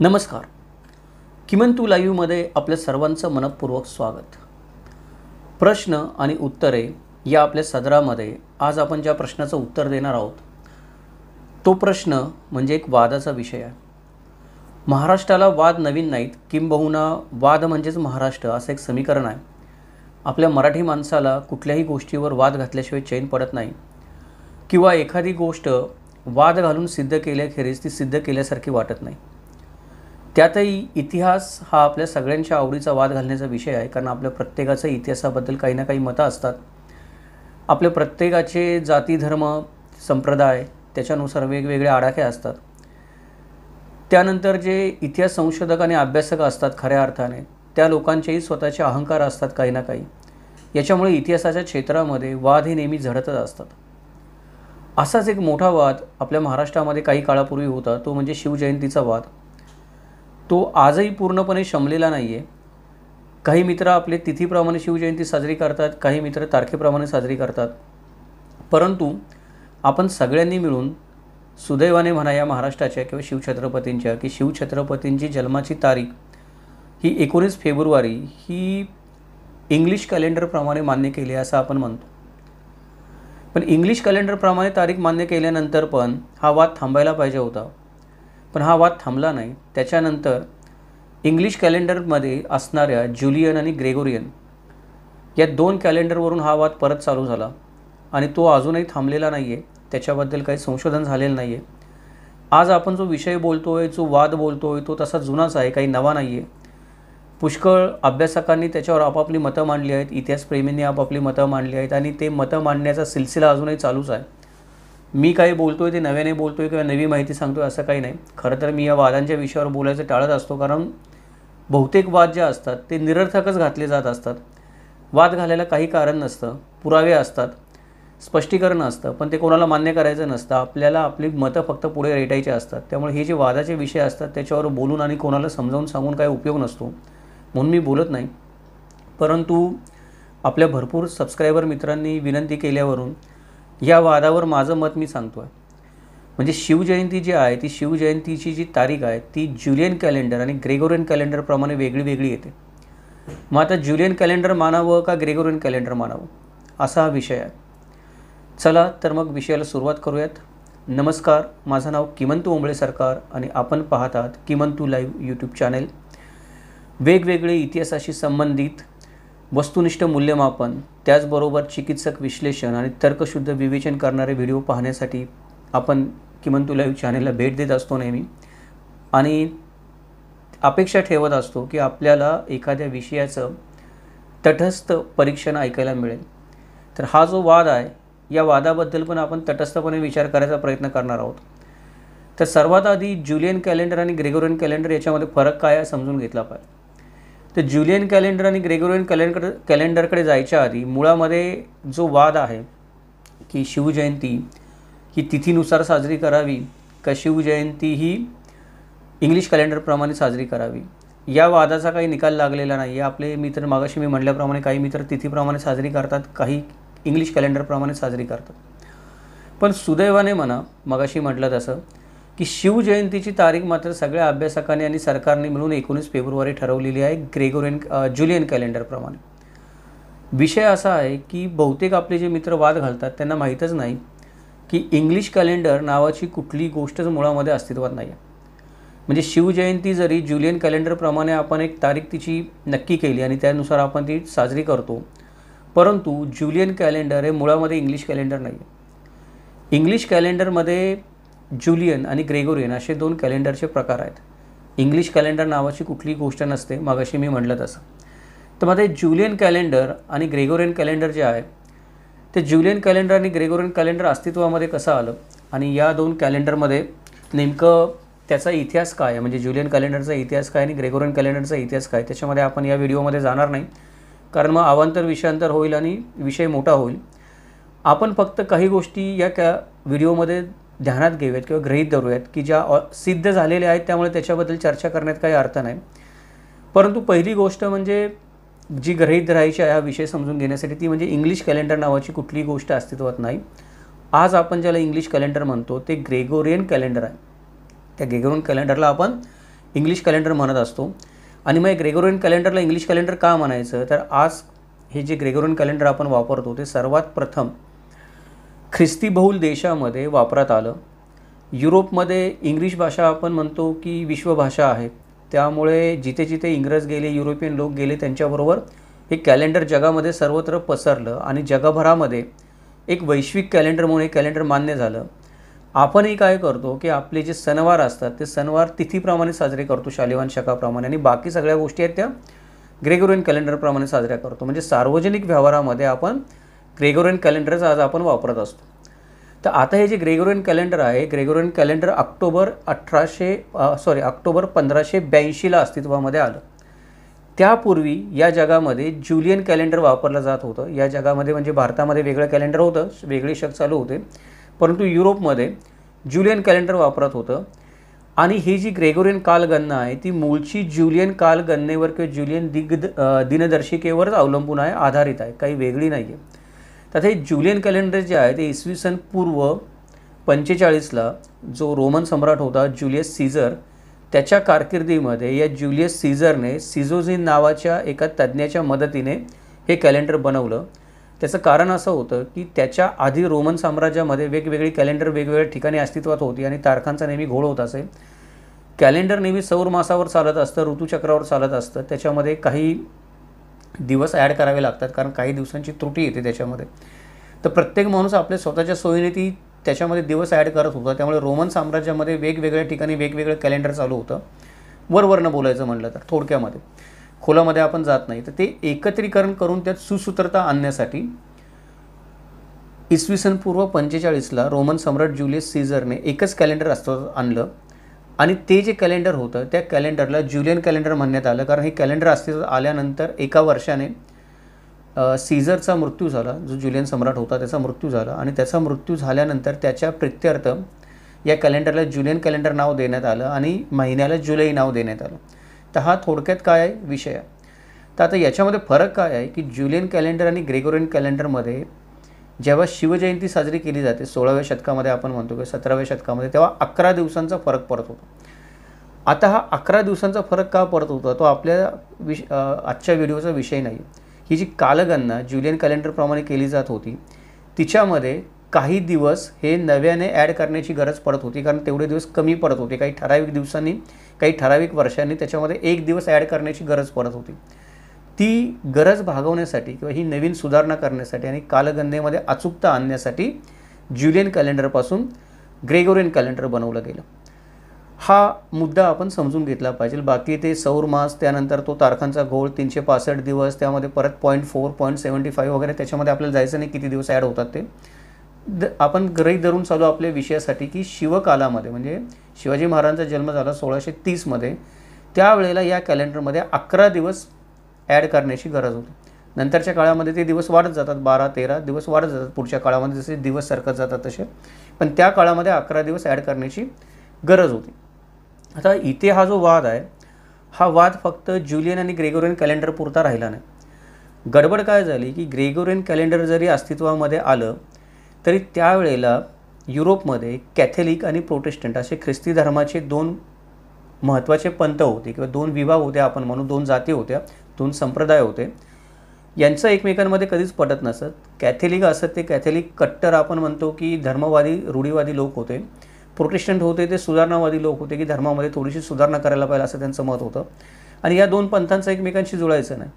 नमस्कार किमंतू तू लाईव्हमध्ये आपल्या सर्वांचं मनपूर्वक स्वागत प्रश्न आणि उत्तरे या आपल्या सदरामध्ये आज आपण ज्या प्रश्नाचं उत्तर देणार आहोत तो प्रश्न म्हणजे एक वादाचा विषय आहे महाराष्ट्राला वाद नवीन नाहीत किंबहुना वाद म्हणजेच महाराष्ट्र असं एक समीकरण आहे आपल्या मराठी माणसाला कुठल्याही गोष्टीवर वाद घातल्याशिवाय चैन पडत नाही किंवा एखादी गोष्ट वाद घालून सिद्ध केल्याखेरीज ती सिद्ध केल्यासारखी वाटत नाही त्यातही इतिहास हा आपल्या सगळ्यांच्या आवडीचा वाद घालण्याचा विषय आहे कारण आपल्या प्रत्येकाचं इतिहासाबद्दल काही ना काही मतं असतात आपल्या प्रत्येकाचे जाती धर्म संप्रदाय त्याच्यानुसार वेगवेगळे आडाखे असतात त्यानंतर जे इतिहास संशोधक आणि अभ्यासक असतात खऱ्या अर्थाने त्या लोकांचेही स्वतःचे अहंकार असतात काही ना काही याच्यामुळे इतिहासाच्या क्षेत्रामध्ये वाद हे नेहमी झडतच असतात असाच एक मोठा वाद आपल्या महाराष्ट्रामध्ये काही काळापूर्वी होता तो म्हणजे शिवजयंतीचा वाद तो आजही पूर्णपणे शमलेला नाही आहे काही मित्र आपले तिथीप्रमाणे शिवजयंती साजरी करतात काही मित्र तारखेप्रमाणे साजरी करतात परंतु आपण सगळ्यांनी मिळून सुदैवाने म्हणा या महाराष्ट्राच्या किंवा शिवछत्रपतींच्या की शिवछत्रपतींची जन्माची तारीख ही एकोणीस फेब्रुवारी ही इंग्लिश कॅलेंडरप्रमाणे मान्य केली असं आपण म्हणतो पण इंग्लिश कॅलेंडरप्रमाणे तारीख मान्य केल्यानंतर पण हा वाद थांबायला पाहिजे होता पण हा वाद थांबला नाही त्याच्यानंतर इंग्लिश कॅलेंडरमध्ये असणाऱ्या ज्युलियन आणि ग्रेगोरियन या दोन कॅलेंडरवरून हा वाद परत चालू झाला आणि तो अजूनही थांबलेला नाही आहे त्याच्याबद्दल काही संशोधन झालेलं नाही आहे आज आपण जो विषय बोलतो आहे जो वाद बोलतो आहे तो तसा जुनाच आहे काही नवा नाही आहे पुष्कळ अभ्यासकांनी त्याच्यावर आपापली मतं मांडली आहेत इतिहासप्रेमींनी आपापली मतं मांडली आहेत आणि ते मतं मांडण्याचा सिलसिला अजूनही चालूच आहे मी काही बोलतो आहे ते नव्याने बोलतो आहे किंवा नवी माहिती सांगतो आहे असं काही नाही खरं तर मी या वादांच्या विषयावर बोलायचं टाळत असतो कारण बहुतेक वाद जे असतात ते निरर्थकच घातले जात असतात वाद घालायला काही कारण नसतं पुरावे असतात स्पष्टीकरण असतं पण ते कोणाला मान्य करायचं नसतं आपल्याला आपली मतं फक्त पुढे रेटायचे असतात त्यामुळे हे जे वादाचे विषय असतात त्याच्यावर बोलून आणि कोणाला समजावून सांगून काही उपयोग नसतो म्हणून मी बोलत नाही परंतु आपल्या भरपूर सबस्क्रायबर मित्रांनी विनंती केल्यावरून या वादावर माझं मत मी सांगतो आहे म्हणजे शिवजयंती जी आहे ती शिवजयंतीची जी तारीख आहे ती ज्युलियन कॅलेंडर आणि ग्रेगोरियन कॅलेंडरप्रमाणे वेगळी वेगळी येते मग आता ज्युलियन कॅलेंडर मानावं का ग्रेगोरियन कॅलेंडर मानावं असा हा विषय आहे चला तर मग विषयाला सुरुवात करूयात नमस्कार माझं नाव किमंतू ओंबळे सरकार आणि आपण पाहतात किमंतू लाईव्ह यूट्यूब चॅनेल वेगवेगळे इतिहासाशी संबंधित वस्तुनिष्ठ मूल्यमापन त्याचबरोबर चिकित्सक विश्लेषण आणि तर्कशुद्ध विवेचन करणारे व्हिडिओ पाहण्यासाठी आपण किमान तुला चॅनेलला भेट देत असतो नेहमी आणि अपेक्षा ठेवत असतो की आपल्याला एखाद्या विषयाचं तटस्थ परीक्षण ऐकायला मिळेल तर हा जो वाद आहे या वादाबद्दल पण आपण तटस्थपणे विचार करायचा प्रयत्न करणार आहोत तर सर्वात आधी जुलियन कॅलेंडर आणि ग्रेगोरियन कॅलेंडर याच्यामध्ये फरक काय आहे समजून घेतला पाहिजे तर ज्युलियन कॅलेंडर आणि ग्रेगोरियन कॅलेंडर कॅलेंडरकडे जायच्या आधी मुळामध्ये जो वाद आहे की शिवजयंती ही तिथीनुसार साजरी करावी का शिवजयंती ही इंग्लिश कॅलेंडरप्रमाणे साजरी करावी या वादाचा काही निकाल लागलेला नाही आपले मित्र मागाशी मी म्हटल्याप्रमाणे काही मित्र तिथीप्रमाणे साजरी करतात काही इंग्लिश कॅलेंडरप्रमाणे साजरी करतात पण सुदैवाने म्हणा मगाशी म्हटलं तसं की शिवजयंतीची तारीख मात्र सगळ्या अभ्यासकांनी आणि सरकारने मिळून एकोणीस फेब्रुवारी ठरवलेली आहे ग्रेगोरियन जुलियन कॅलेंडरप्रमाणे विषय असा आहे की बहुतेक आपले जे मित्र वाद घालतात त्यांना माहीतच नाही की इंग्लिश कॅलेंडर नावाची कुठली गोष्टच मुळामध्ये अस्तित्वात नाही आहे म्हणजे शिवजयंती जरी जुलियन कॅलेंडरप्रमाणे आपण एक तारीख तिची नक्की केली आणि त्यानुसार आपण ती साजरी करतो परंतु जुलियन कॅलेंडर हे मुळामध्ये इंग्लिश कॅलेंडर नाही आहे इंग्लिश कॅलेंडरमध्ये जुलियन आणि ग्रेगोरियन असे दोन कॅलेंडरचे प्रकार आहेत इंग्लिश कॅलेंडर नावाची कुठलीही गोष्ट नसते मागाशी मी म्हटलं तसं तर मग ते ज्युलियन कॅलेंडर आणि ग्रेगोरियन कॅलेंडर जे आहे ते ज्युलियन कॅलेंडर आणि ग्रेगोरियन कॅलेंडर अस्तित्वामध्ये कसं आलं आणि या दोन कॅलेंडरमध्ये नेमकं त्याचा इतिहास काय म्हणजे ज्युलियन कॅलेंडरचा इतिहास काय आणि ग्रेगोरियन कॅलेंडरचा इतिहास काय त्याच्यामध्ये आपण या व्हिडिओमध्ये जाणार नाही कारण मग अवांतर विषयांतर होईल आणि विषय मोठा होईल आपण फक्त काही गोष्टी या कॅ व्हिडिओमध्ये ध्यानात घेऊयात किंवा गृहीत धरूयात की ज्या सिद्ध झालेल्या आहेत त्यामुळे त्याच्याबद्दल चर्चा करण्यात काही अर्थ नाही परंतु पहिली गोष्ट म्हणजे जी गृहीत धरायची आहे हा विषय समजून घेण्यासाठी ती म्हणजे इंग्लिश कॅलेंडर नावाची कुठलीही गोष्ट अस्तित्वात नाही आज आपण ज्याला इंग्लिश कॅलेंडर म्हणतो ते ग्रेगोरियन कॅलेंडर आहे त्या ग्रेगोरियन कॅलेंडरला आपण इंग्लिश कॅलेंडर म्हणत असतो आणि मग ग्रेगोरियन कॅलेंडरला इंग्लिश कॅलेंडर का म्हणायचं तर आज हे जे ग्रेगोरियन कॅलेंडर आपण वापरतो ते सर्वात प्रथम ख्रिस्ती बहुल देशामध्ये वापरात आलं युरोपमध्ये इंग्लिश भाषा आपण म्हणतो की विश्वभाषा आहे त्यामुळे जिथे जिथे इंग्रज गेले युरोपियन लोक गेले त्यांच्याबरोबर हे कॅलेंडर जगामध्ये सर्वत्र पसरलं आणि जगभरामध्ये एक वैश्विक कॅलेंडर म्हणून हे कॅलेंडर मान्य झालं आपणही काय करतो की आपले जे सणवार असतात ते सणवार तिथीप्रमाणे साजरे करतो शालिवान शकाप्रमाणे आणि बाकी सगळ्या गोष्टी आहेत त्या ग्रेगोरियन कॅलेंडरप्रमाणे साजऱ्या करतो म्हणजे सार्वजनिक व्यवहारामध्ये आपण ग्रेगोरियन कॅलेंडरच आज आपण वापरत असतो तर आता हे जे ग्रेगोरियन कॅलेंडर आहे ग्रेगोरियन कॅलेंडर ऑक्टोबर अठराशे सॉरी ऑक्टोबर पंधराशे ब्याऐंशीला अस्तित्वामध्ये आलं त्यापूर्वी या जगामध्ये ज्युलियन कॅलेंडर वापरलं जात होतं या जगामध्ये म्हणजे भारतामध्ये वेगळं कॅलेंडर होतं वेगळे शक चालू होते परंतु युरोपमध्ये ज्युलियन कॅलेंडर वापरत होतं आणि ही जी ग्रेगोरियन कालगणना आहे ती मूळची ज्युलियन कालगणनेवर किंवा ज्युलियन दिग्द दिनदर्शिकेवरच अवलंबून आहे आधारित आहे काही वेगळी नाही आहे तर हे ज्युलियन कॅलेंडर जे आहे ते इसवी सन पूर्व पंचेचाळीसला जो रोमन सम्राट होता ज्युलियस सीझर त्याच्या कारकिर्दीमध्ये या ज्युलियस सीझरने सिझोझिन नावाच्या एका तज्ज्ञाच्या मदतीने हे कॅलेंडर बनवलं त्याचं कारण असं होतं की त्याच्या आधी रोमन साम्राज्यामध्ये वेगवेगळी कॅलेंडर वेगवेगळ्या ठिकाणी अस्तित्वात होती आणि तारखांचा नेहमी घोळ होत असे कॅलेंडर नेहमी सौरमासावर चालत असतं ऋतुचक्रावर चालत असतं त्याच्यामध्ये काही दिवस ॲड करावे लागतात कारण काही दिवसांची त्रुटी येते त्याच्यामध्ये तर प्रत्येक माणूस आपल्या स्वतःच्या सोयीने ती त्याच्यामध्ये दिवस ॲड करत होता त्यामुळे रोमन साम्राज्यामध्ये वेगवेगळ्या ठिकाणी वेगवेगळं कॅलेंडर चालू होतं वरवरनं बोलायचं म्हटलं तर थोडक्यामध्ये खोलामध्ये आपण जात नाही तर ते एकत्रीकरण करून त्यात सुसूत्रता आणण्यासाठी इसवी सन पूर्व पंचेचाळीसला रोमन सम्राट ज्युलियस सीझरने एकच कॅलेंडर असतो आणलं आणि ते जे कॅलेंडर होतं त्या कॅलेंडरला ज्युलियन कॅलेंडर म्हणण्यात आलं कारण हे कॅलेंडर अस्तित्वात आल्यानंतर एका वर्षाने सीझरचा मृत्यू झाला जो ज्युलियन सम्राट होता त्याचा मृत्यू झाला आणि त्याचा मृत्यू झाल्यानंतर त्याच्या प्रित्यर्थ या कॅलेंडरला ज्युलियन कॅलेंडर नाव देण्यात आलं आणि महिन्याला जुलै नाव देण्यात आलं तर हा थोडक्यात काय आहे विषय आहे तर आता याच्यामध्ये फरक काय आहे की ज्युलियन कॅलेंडर आणि ग्रेगोरियन कॅलेंडरमध्ये जेव्हा शिवजयंती साजरी केली जाते सोळाव्या शतकामध्ये आपण म्हणतो की सतराव्या शतकामध्ये तेव्हा अकरा दिवसांचा फरक पडत होता आता हा अकरा दिवसांचा फरक का पडत होता तो आपल्या विश आजच्या व्हिडिओचा विषय नाही ही जी कालगणना ज्युलियन कॅलेंडरप्रमाणे केली जात होती तिच्यामध्ये काही दिवस हे नव्याने ॲड करण्याची गरज पडत होती कारण तेवढे दिवस कमी पडत होते काही ठराविक दिवसांनी काही ठराविक वर्षांनी त्याच्यामध्ये एक दिवस ॲड करण्याची गरज पडत होती ती गरज भागवण्यासाठी किंवा ही नवीन सुधारणा करण्यासाठी आणि कालगंधेमध्ये अचूकता आणण्यासाठी ज्युलियन कॅलेंडरपासून ग्रेगोरियन कॅलेंडर बनवलं गेलं हा मुद्दा आपण समजून घेतला पाहिजे बाकी ते सौर मास त्यानंतर तो तारखांचा घोळ तीनशे पासष्ट दिवस त्यामध्ये परत point four point seventy five वगैरे त्याच्यामध्ये आपल्याला जायचं नाही किती दिवस ॲड होतात ते द आपण ग्रही धरून चालू आपल्या विषयासाठी की शिवकालामध्ये म्हणजे शिवाजी महाराजांचा जन्म झाला सोळाशे तीसमध्ये त्यावेळेला या कॅलेंडरमध्ये अकरा दिवस ॲड करण्याची गरज होती नंतरच्या काळामध्ये ते दिवस वाढत जातात बारा तेरा दिवस वाढत जातात पुढच्या काळामध्ये जसे दिवस सरकत जातात तसे पण त्या काळामध्ये अकरा दिवस ॲड करण्याची गरज होती आता इथे हा जो वाद आहे हा वाद फक्त ज्युलियन आणि ग्रेगोरियन कॅलेंडर पुरता राहिला नाही गडबड काय झाली की ग्रेगोरियन कॅलेंडर जरी अस्तित्वामध्ये आलं तरी त्यावेळेला युरोपमध्ये कॅथोलिक आणि प्रोटेस्टंट असे ख्रिस्ती धर्माचे दोन महत्त्वाचे पंत होते किंवा दोन विवाह होते आपण म्हणू दोन जाती होत्या दोन संप्रदाय होते यांचं एकमेकांमध्ये कधीच पटत नसत कॅथेलिक असत ते कॅथेलिक कट्टर आपण म्हणतो की धर्मवादी रूढीवादी लोक होते प्रोटेस्टंट होते ते सुधारणावादी लोक होते की धर्मामध्ये थोडीशी सुधारणा करायला पाहिजे असं त्यांचं मत होतं आणि या दोन पंथांचं एकमेकांशी जुळायचं नाही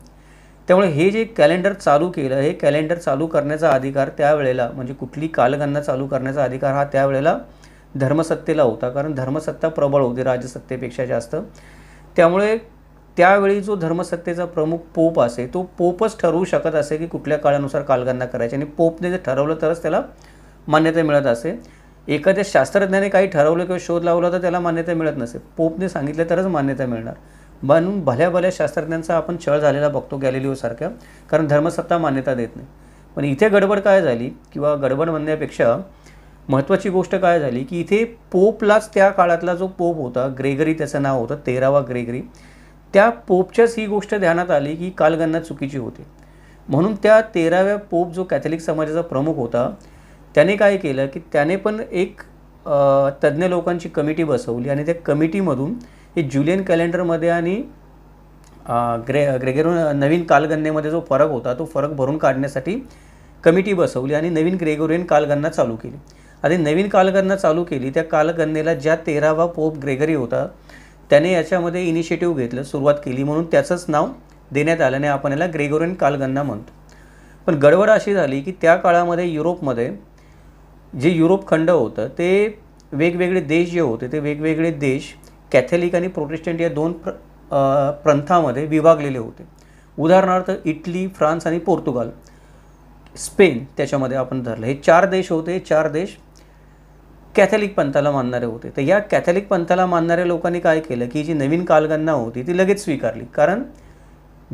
त्यामुळे हे जे कॅलेंडर चालू केलं हे कॅलेंडर चालू करण्याचा अधिकार त्यावेळेला म्हणजे कुठली कालगणना चालू करण्याचा अधिकार हा त्यावेळेला धर्मसत्तेला होता कारण धर्मसत्ता प्रबळ होती राजसत्तेपेक्षा जास्त त्यामुळे त्यावेळी जो धर्मसत्तेचा प्रमुख पोप असे तो पोपच ठरवू शकत असे की कुठल्या काळानुसार कालगणना करायची आणि पोपने जर ठरवलं तरच त्याला मान्यता मिळत असे एखाद्या शास्त्रज्ञाने काही ठरवलं किंवा शोध लावला तर त्याला मान्यता मिळत नसे पोपने सांगितलं तरच मान्यता मिळणार म्हणून भल्या भल्या शास्त्रज्ञांचा आपण छळ झालेला बघतो सारख्या कारण धर्मसत्ता मान्यता देत नाही पण इथे गडबड काय झाली किंवा गडबड म्हणण्यापेक्षा महत्त्वाची गोष्ट काय झाली की इथे पोपलाच त्या काळातला जो पोप होता ग्रेगरी त्याचं नाव होतं तेरावा ग्रेगरी त्या पोपच्याच ही गोष्ट ध्यानात आली की कालगणना चुकीची होती म्हणून त्या तेराव्या पोप जो कॅथलिक समाजाचा प्रमुख होता त्याने काय केलं की त्याने पण एक तज्ज्ञ लोकांची कमिटी बसवली आणि त्या कमिटीमधून हे ज्युलियन कॅलेंडरमध्ये आणि ग्रे ग्रेगेरो नवीन कालगणनेमध्ये जो फरक होता तो फरक भरून काढण्यासाठी कमिटी बसवली आणि नवीन ग्रेगोरियन कालगणना चालू केली आणि नवीन कालगणना चालू केली त्या कालगणनेला ज्या तेरावा पोप ग्रेगरी होता त्याने याच्यामध्ये इनिशिएटिव्ह घेतलं सुरुवात केली म्हणून त्याचंच नाव देण्यात आलं आणि आपण याला ग्रेगोरियन कालगणना म्हणतो पण गडबड अशी झाली की त्या काळामध्ये युरोपमध्ये जे युरोप खंड होतं ते वेगवेगळे देश जे होते ते वेगवेगळे देश कॅथलिक आणि प्रोटेस्टंट या दोन प्र विभागलेले होते उदाहरणार्थ इटली फ्रान्स आणि पोर्तुगाल स्पेन त्याच्यामध्ये आपण धरलं हे चार देश होते चार देश कॅथलिक पंथाला मानणारे होते तर या कॅथलिक पंथाला मानणाऱ्या लोकांनी काय केलं की जी नवीन कालगणना होती ती लगेच स्वीकारली कारण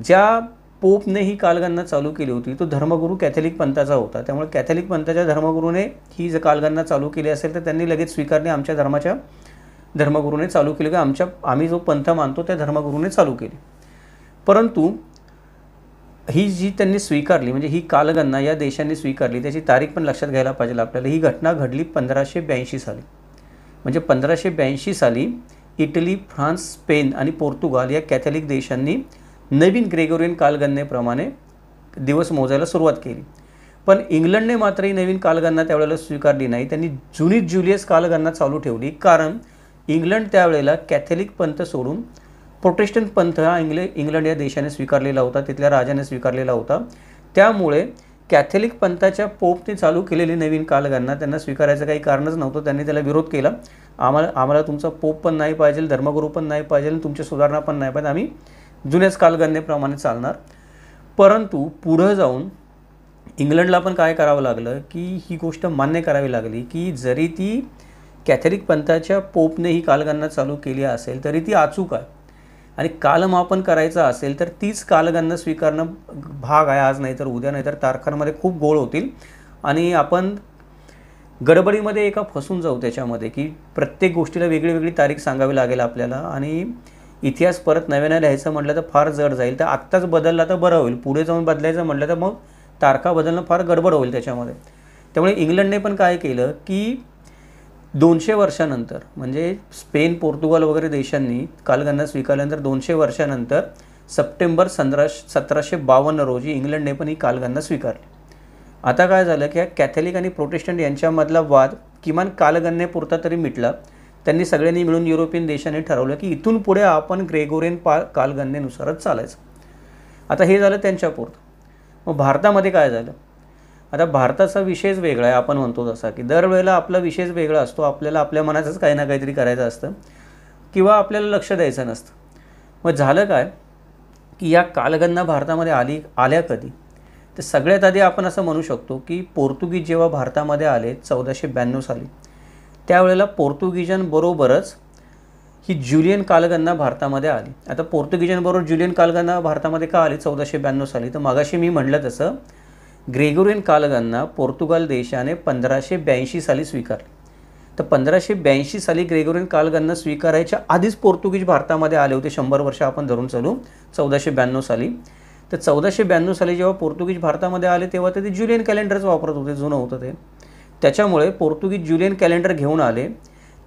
ज्या पोपने ही कालगणना चालू केली होती तो धर्मगुरू कॅथलिक पंथाचा होता त्यामुळे कॅथलिक पंथाच्या धर्मगुरूने ही जर कालगणना चालू केली असेल तर त्यांनी लगेच स्वीकारणे आमच्या धर्माच्या धर्मगुरूने चालू केली किंवा आमच्या आम्ही जो पंथ मानतो त्या धर्मगुरूने चालू केली परंतु ही जी त्यांनी स्वीकारली म्हणजे ही कालगणना या देशांनी स्वीकारली त्याची तारीख पण लक्षात घ्यायला पाहिजे आपल्याला ही घटना घडली पंधराशे ब्याऐंशी साली म्हणजे पंधराशे ब्याऐंशी साली इटली फ्रान्स स्पेन आणि पोर्तुगाल या कॅथलिक देशांनी नवीन ग्रेगोरियन कालगणनेप्रमाणे दिवस मोजायला सुरुवात केली पण इंग्लंडने मात्र ही नवीन कालगणना त्यावेळेला स्वीकारली नाही त्यांनी जुनी ज्युलियस कालगणना चालू ठेवली कारण इंग्लंड त्यावेळेला कॅथलिक पंथ सोडून प्रोटेस्टंट पंथ हा इंग्ले इंग्लंड या देशाने स्वीकारलेला होता तिथल्या राजाने स्वीकारलेला होता त्यामुळे कॅथोलिक पंथाच्या पोपने चालू केलेली नवीन कालगणना त्यांना स्वीकारायचं काही कारणच नव्हतं त्यांनी त्याला विरोध केला आम्हाला आम्हाला तुमचा पोप पण नाही पाहिजे धर्मगुरू पण नाही पाहिजे आणि तुमच्या सुधारणा पण नाही पाहिजे आम्ही जुन्याच कालगणनेप्रमाणे चालणार परंतु पुढं जाऊन इंग्लंडला पण काय करावं लागलं की ही गोष्ट मान्य करावी लागली की जरी ती कॅथलिक पंथाच्या पोपने ही कालगणना चालू केली असेल तरी ती अचूक आहे आणि कालमापन करायचं असेल तर तीच कालगणना स्वीकारणं भाग आहे आज नाही तर उद्या नाही तर तारखांमध्ये खूप गोळ होतील आणि आपण गडबडीमध्ये एका फसून जाऊ त्याच्यामध्ये की प्रत्येक गोष्टीला वेगळी वेगळी तारीख सांगावी लागेल आपल्याला आणि इतिहास परत नव्यानं लिहायचं म्हटलं तर फार जड जाईल तर आत्ताच बदलला तर बरं होईल पुढे जाऊन बदलायचं म्हटलं तर मग तारखा बदलणं फार गडबड होईल त्याच्यामध्ये त्यामुळे इंग्लंडने पण काय केलं की दोनशे वर्षानंतर म्हणजे स्पेन पोर्तुगाल वगैरे देशांनी कालगन्ना स्वीकारल्यानंतर दोनशे वर्षानंतर सप्टेंबर सतराशे सतराशे बावन्न रोजी इंग्लंडने पण ही कालगंधा स्वीकारली आता काय झालं की कॅथलिक आणि प्रोटेस्टंट यांच्यामधला वाद किमान कालगणनेपुरता तरी मिटला त्यांनी सगळ्यांनी मिळून युरोपियन देशांनी ठरवलं की इथून पुढे आपण ग्रेगोरियन पा कालगणनेनुसारच चालायचं आता हे झालं त्यांच्यापुरतं मग भारतामध्ये काय झालं आता भारताचा विषयच वेगळा आहे आपण म्हणतो तसा की दरवेळेला आपला विषयच वेगळा असतो आपल्याला आपल्या मनाचंच काही ना काहीतरी करायचं असतं किंवा आपल्याला लक्ष द्यायचं नसतं मग झालं काय की या कालगन्ना भारतामध्ये आली आल्या कधी तर सगळ्यात आधी आपण असं म्हणू शकतो की पोर्तुगीज जेव्हा भारतामध्ये आले चौदाशे ब्याण्णव साली त्यावेळेला पोर्तुगीजांबरोबरच ही ज्युलियन कालगन्ना भारतामध्ये आली आता पोर्तुगीजांबरोबर ज्युलियन कालगन्ना भारतामध्ये का आली चौदाशे ब्याण्णव साली तर मागाशी मी म्हटलं तसं ग्रेगोरियन कालगांना पोर्तुगाल देशाने पंधराशे ब्याऐंशी साली स्वीकारले तर पंधराशे ब्याऐंशी साली ग्रेगोरियन कालगांना स्वीकारायच्या आधीच पोर्तुगीज भारतामध्ये आले होते शंभर वर्ष आपण धरून चालू चौदाशे ब्याण्णव साली तर चौदाशे ब्याण्णव साली जेव्हा पोर्तुगीज भारतामध्ये आले तेव्हा ते ज्युलियन कॅलेंडरच वापरत होते जुनं होतं ते त्याच्यामुळे पोर्तुगीज ज्युलियन कॅलेंडर घेऊन आले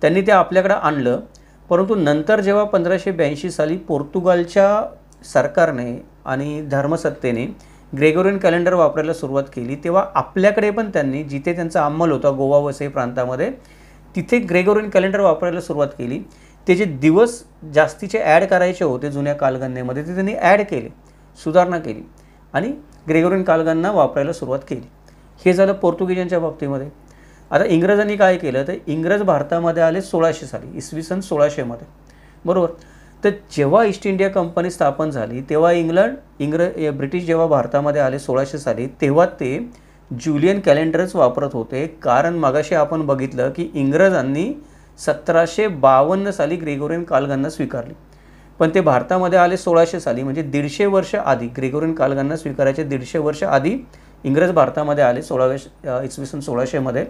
त्यांनी ते आपल्याकडं आणलं परंतु नंतर जेव्हा पंधराशे ब्याऐंशी साली पोर्तुगालच्या सरकारने आणि धर्मसत्तेने ग्रेगोरियन कॅलेंडर वापरायला सुरुवात केली तेव्हा आपल्याकडे पण त्यांनी जिथे त्यांचा अंमल होता गोवा वसई प्रांतामध्ये तिथे ग्रेगोरियन कॅलेंडर वापरायला सुरुवात केली ते जे दिवस जास्तीचे ॲड करायचे होते जुन्या कालगणनेमध्ये ते त्यांनी ॲड केले सुधारणा केली आणि ग्रेगोरियन कालगणना वापरायला सुरुवात केली हे झालं पोर्तुगीजांच्या बाबतीमध्ये आता इंग्रजांनी काय केलं तर इंग्रज भारतामध्ये आले सोळाशे साली इसवी सन सोळाशेमध्ये बरोबर तर जेव्हा ईस्ट इंडिया कंपनी स्थापन झाली तेव्हा इंग्लंड इंग्र ब्रिटिश जेव्हा भारतामध्ये आले सोळाशे साली तेव्हा ते ज्युलियन कॅलेंडरच वापरत होते कारण मागाशी आपण बघितलं की इंग्रजांनी सतराशे बावन्न साली ग्रेगोरियन कालगांना स्वीकारली पण ते भारतामध्ये आले सोळाशे साली म्हणजे दीडशे वर्ष आधी ग्रेगोरियन कालगांना स्वीकारायचे दीडशे वर्ष आधी इंग्रज भारतामध्ये आले सोळाव्या इसवी सन सोळाशेमध्ये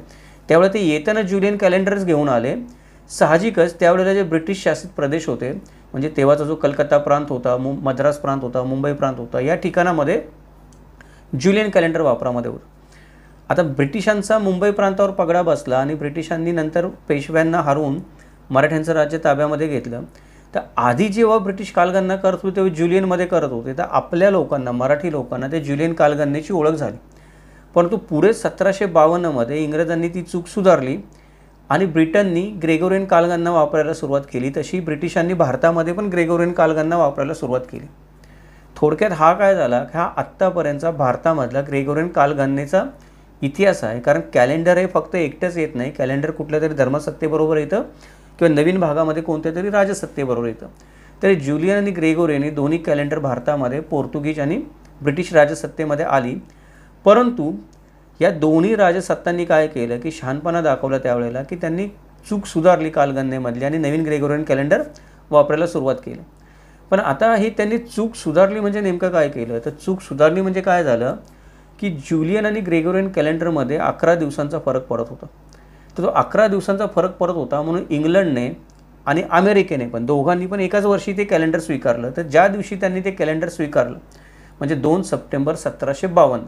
त्यावेळेला ते येताना जुलियन कॅलेंडरच घेऊन आले साहजिकच त्यावेळेला जे ब्रिटिश शासित प्रदेश होते म्हणजे तेव्हाचा जो कलकत्ता प्रांत होता मु मद्रास प्रांत होता मुंबई प्रांत होता या ठिकाणामध्ये ज्युलियन कॅलेंडर वापरामध्ये होतं आता ब्रिटिशांचा मुंबई प्रांतावर पगडा बसला आणि ब्रिटिशांनी नंतर पेशव्यांना हरवून मराठ्यांचं राज्य ताब्यामध्ये घेतलं तर आधी जेव्हा ब्रिटिश कालगणना करत होते तेव्हा ज्युलियनमध्ये करत होते तर आपल्या लोकांना मराठी लोकांना ते ज्युलियन कालगणनेची ओळख झाली परंतु पुढे सतराशे बावन्नमध्ये इंग्रजांनी ती चूक सुधारली आणि ब्रिटननी ग्रेगोरियन कालगणना वापरायला सुरुवात केली तशी ब्रिटिशांनी भारतामध्ये पण ग्रेगोरियन कालगणना वापरायला सुरुवात केली थोडक्यात हा काय झाला की हा आत्तापर्यंतचा भारतामधला ग्रेगोरियन कालगणनेचा इतिहास आहे कारण कॅलेंडर हे फक्त एकटंच येत नाही कॅलेंडर कुठल्या तरी धर्मसत्तेबरोबर येतं किंवा नवीन भागामध्ये कोणत्या तरी राजसत्तेबरोबर येतं तरी ज्युलियन आणि ग्रेगोरियन हे दोन्ही कॅलेंडर भारतामध्ये पोर्तुगीज आणि ब्रिटिश राजसत्तेमध्ये आली परंतु या दोन्ही राजसत्तांनी काय केलं की शहाणपणा दाखवला त्यावेळेला की त्यांनी चूक सुधारली कालगणनेमधली आणि नवीन ग्रेगोरियन कॅलेंडर वापरायला सुरुवात केली पण आता ही त्यांनी चूक सुधारली म्हणजे नेमकं काय केलं तर चूक सुधारली म्हणजे काय झालं की ज्युलियन आणि ग्रेगोरियन कॅलेंडरमध्ये अकरा दिवसांचा फरक पडत होता तर तो अकरा दिवसांचा फरक पडत होता म्हणून इंग्लंडने आणि अमेरिकेने पण दोघांनी पण एकाच वर्षी ते कॅलेंडर स्वीकारलं तर ज्या दिवशी त्यांनी ते कॅलेंडर स्वीकारलं म्हणजे दोन सप्टेंबर सतराशे बावन्न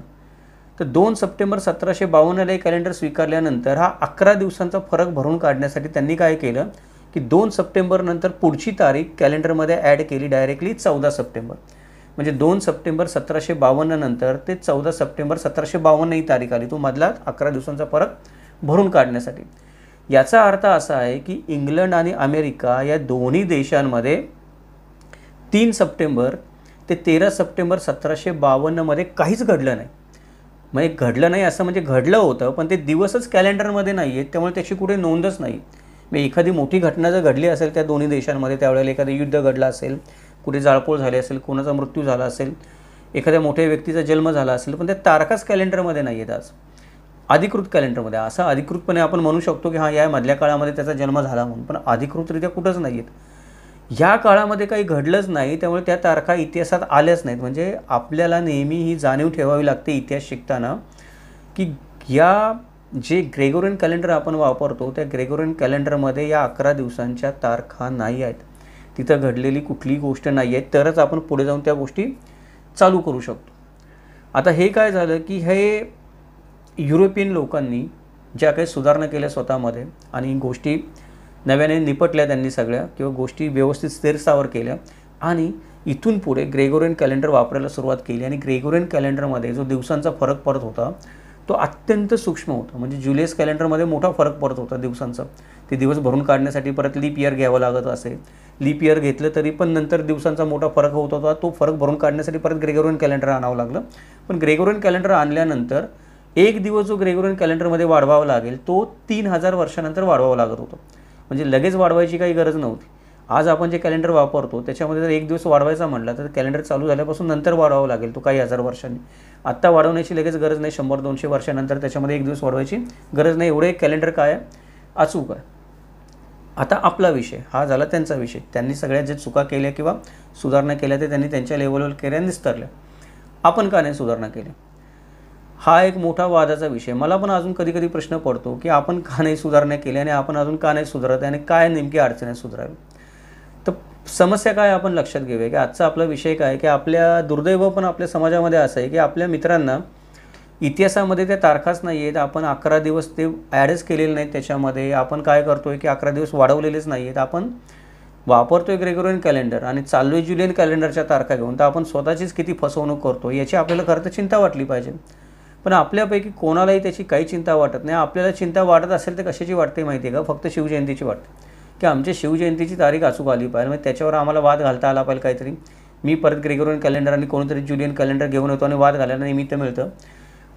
तर दोन सप्टेंबर सतराशे बावन्नला कॅलेंडर स्वीकारल्यानंतर हा अकरा दिवसांचा फरक भरून काढण्यासाठी त्यांनी काय केलं की दोन सप्टेंबरनंतर पुढची तारीख कॅलेंडरमध्ये ॲड केली डायरेक्टली चौदा सप्टेंबर म्हणजे दोन सप्टेंबर सतराशे बावन्ननंतर ते चौदा सप्टेंबर सतराशे बावन्न ही तारीख आली तो मधला अकरा दिवसांचा फरक भरून काढण्यासाठी याचा अर्थ असा आहे की इंग्लंड आणि अमेरिका या दोन्ही देशांमध्ये तीन सप्टेंबर ते तेरा सप्टेंबर सतराशे बावन्नमध्ये काहीच घडलं नाही म्हणजे घडलं नाही असं म्हणजे घडलं होतं पण ते दिवसच कॅलेंडरमध्ये नाही आहेत त्यामुळे त्याची कुठे नोंदच नाही मग एखादी मोठी घटना जर घडली असेल त्या दोन्ही देशांमध्ये त्यावेळेला एखादं युद्ध घडलं असेल कुठे जाळपोळ झाली असेल कोणाचा मृत्यू झाला असेल एखाद्या मोठ्या व्यक्तीचा जन्म झाला असेल पण त्या तारखाच कॅलेंडरमध्ये नाही आहेत आज अधिकृत कॅलेंडरमध्ये असं अधिकृतपणे आपण म्हणू शकतो की हा या मधल्या काळामध्ये त्याचा जन्म झाला म्हणून पण अधिकृतरित्या कुठंच नाही आहेत ह्या काळामध्ये काही घडलंच नाही त्यामुळे त्या तारखा इतिहासात आल्याच नाहीत म्हणजे आपल्याला नेहमी ही जाणीव ठेवावी लागते इतिहास शिकताना की या जे ग्रेगोरियन कॅलेंडर आपण वापरतो त्या ग्रेगोरियन कॅलेंडरमध्ये या अकरा दिवसांच्या तारखा नाही आहेत तिथं घडलेली कुठलीही गोष्ट नाही आहे तरच आपण पुढे जाऊन त्या गोष्टी चालू करू शकतो आता हे काय झालं की हे युरोपियन लोकांनी ज्या काही सुधारणा केल्या स्वतःमध्ये आणि गोष्टी नव्याने निपटल्या त्यांनी सगळ्या किंवा गोष्टी व्यवस्थित स्थिरस्थावर केल्या आणि इथून पुढे ग्रेगोरियन कॅलेंडर वापरायला सुरुवात केली आणि ग्रेगोरियन कॅलेंडरमध्ये जो दिवसांचा फरक पडत होता तो अत्यंत सूक्ष्म होता म्हणजे जुलियस कॅलेंडरमध्ये मोठा फरक पडत होता दिवसांचा ते दिवस भरून काढण्यासाठी परत लीप इयर घ्यावं लागत असे लीप इयर घेतलं तरी पण नंतर दिवसांचा मोठा फरक होत होता तो फरक भरून काढण्यासाठी परत ग्रेगोरियन कॅलेंडर आणावं लागलं पण ग्रेगोरियन कॅलेंडर आणल्यानंतर एक दिवस जो ग्रेगोरियन कॅलेंडरमध्ये वाढवावा लागेल तो तीन हजार वर्षानंतर वाढवावा लागत होता म्हणजे लगेच वाढवायची काही गरज नव्हती आज आपण जे कॅलेंडर वापरतो त्याच्यामध्ये जर एक दिवस वाढवायचा म्हटला तर कॅलेंडर चालू झाल्यापासून नंतर वाढवावं लागेल तो काही हजार वर्षांनी आत्ता वाढवण्याची लगेच गरज नाही शंभर दोनशे वर्षानंतर त्याच्यामध्ये एक दिवस वाढवायची गरज नाही एवढे कॅलेंडर काय आहे अचूक आहे आता आपला विषय हा झाला त्यांचा विषय त्यांनी सगळ्या जे चुका केल्या किंवा सुधारणा केल्या ते त्यांनी त्यांच्या लेवलवर केल्या निस्तरल्या आपण का नाही सुधारणा केल्या हा एक मोठा वादाचा विषय मला पण अजून कधी कधी प्रश्न पडतो की आपण का नाही सुधारणा केली आणि आपण अजून का नाही सुधारत आणि काय नेमकी अडचण आहे सुधारावी तर समस्या काय आपण लक्षात घेऊया की आजचा आपला विषय काय की आपल्या दुर्दैव पण आपल्या समाजामध्ये असं आहे की आपल्या मित्रांना इतिहासामध्ये त्या तारखाच नाही आहेत आपण अकरा दिवस ते ॲडच केलेले नाहीत त्याच्यामध्ये आपण काय करतो आहे की अकरा दिवस वाढवलेलेच नाही आहेत आपण वापरतो आहे ग्रेगोरियन कॅलेंडर आणि चालू जुलियन कॅलेंडरच्या तारखा घेऊन तर आपण स्वतःचीच किती फसवणूक करतो याची आपल्याला खरं तर चिंता वाटली पाहिजे पण आपल्यापैकी कोणालाही त्याची काही चिंता वाटत नाही आपल्याला चिंता वाटत असेल तर कशाची वाटते माहिती आहे का फक्त शिवजयंतीची वाटते की आमच्या शिवजयंतीची तारीख अचूक आली पाहिजे म्हणजे त्याच्यावर आम्हाला वाद घालता आला पाहिजे काहीतरी मी परत ग्रेगोरियन कॅलेंडर आणि कोणीतरी जुलियन कॅलेंडर घेऊन येतो आणि वाद घालायला निमित्त मिळतं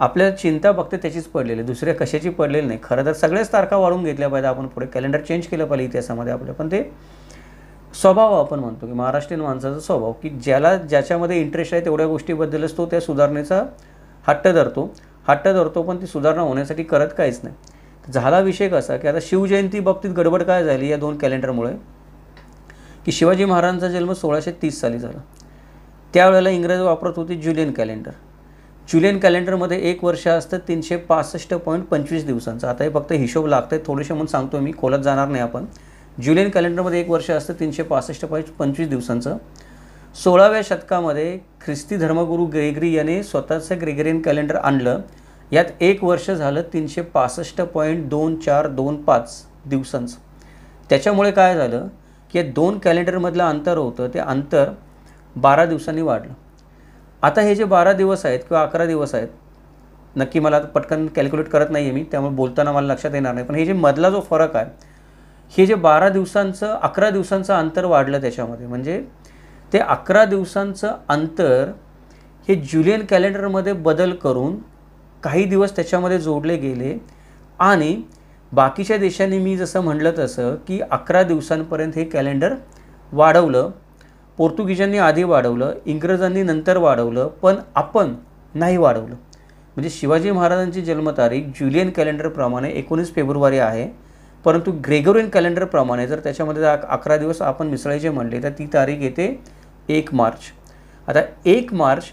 आपल्याला चिंता फक्त त्याचीच पडलेली दुसऱ्या कशाची पडलेली नाही खरं तर सगळ्याच तारखा वाढून घेतल्या पाहिजे आपण पुढे कॅलेंडर चेंज केलं पाहिजे इतिहासामध्ये आपल्या पण ते स्वभाव आपण म्हणतो की महाराष्ट्रीयन माणसाचा स्वभाव की ज्याला ज्याच्यामध्ये इंटरेस्ट आहे तेवढ्या गोष्टीबद्दलच तो त्या सुधारणेचा हट्ट धरतो हट्ट धरतो पण ती सुधारणा होण्यासाठी करत काहीच नाही झाला विषय कसा की आता शिवजयंती बाबतीत गडबड काय झाली या दोन कॅलेंडरमुळे की शिवाजी महाराजांचा जन्म सोळाशे तीस साली झाला त्यावेळेला इंग्रज वापरत होती जुलियन कॅलेंडर जुलियन कॅलेंडरमध्ये एक वर्ष असतं तीनशे पासष्ट पॉईंट पंचवीस दिवसांचं आता हे फक्त हिशोब लागतं आहे थोडेसे म्हणून सांगतो मी खोलत जाणार नाही आपण जुलियन कॅलेंडरमध्ये एक वर्ष असतं तीनशे पासष्ट पॉईंट पंचवीस दिवसांचं सोळाव्या शतकामध्ये ख्रिस्ती धर्मगुरू ग्रेगरी याने स्वतःचं ग्रेगरियन कॅलेंडर आणलं यात एक वर्ष झालं तीनशे पासष्ट पॉईंट दोन चार दोन पाच दिवसांचं त्याच्यामुळे काय झालं की या दोन कॅलेंडरमधलं अंतर होतं ते अंतर बारा दिवसांनी वाढलं आता हे जे बारा दिवस आहेत किंवा अकरा दिवस आहेत नक्की मला पटकन कॅल्क्युलेट करत नाही आहे मी त्यामुळे बोलताना मला लक्षात येणार नाही पण हे जे मधला जो फरक आहे हे जे बारा दिवसांचं अकरा दिवसांचं अंतर वाढलं त्याच्यामध्ये म्हणजे ते अकरा दिवसांचं अंतर हे जुलियन कॅलेंडरमध्ये बदल करून काही दिवस त्याच्यामध्ये जोडले गेले आणि बाकीच्या देशांनी मी जसं म्हटलं तसं की अकरा दिवसांपर्यंत हे कॅलेंडर वाढवलं पोर्तुगीजांनी आधी वाढवलं इंग्रजांनी नंतर वाढवलं पण आपण नाही वाढवलं म्हणजे शिवाजी महाराजांची जन्मतारीख जुलियन कॅलेंडरप्रमाणे एकोणीस फेब्रुवारी आहे परंतु ग्रेगोरियन कॅलेंडरप्रमाणे जर त्याच्यामध्ये अकरा दिवस आपण मिसळायचे म्हणले तर ती तारीख येते एक मार्च आता एक मार्च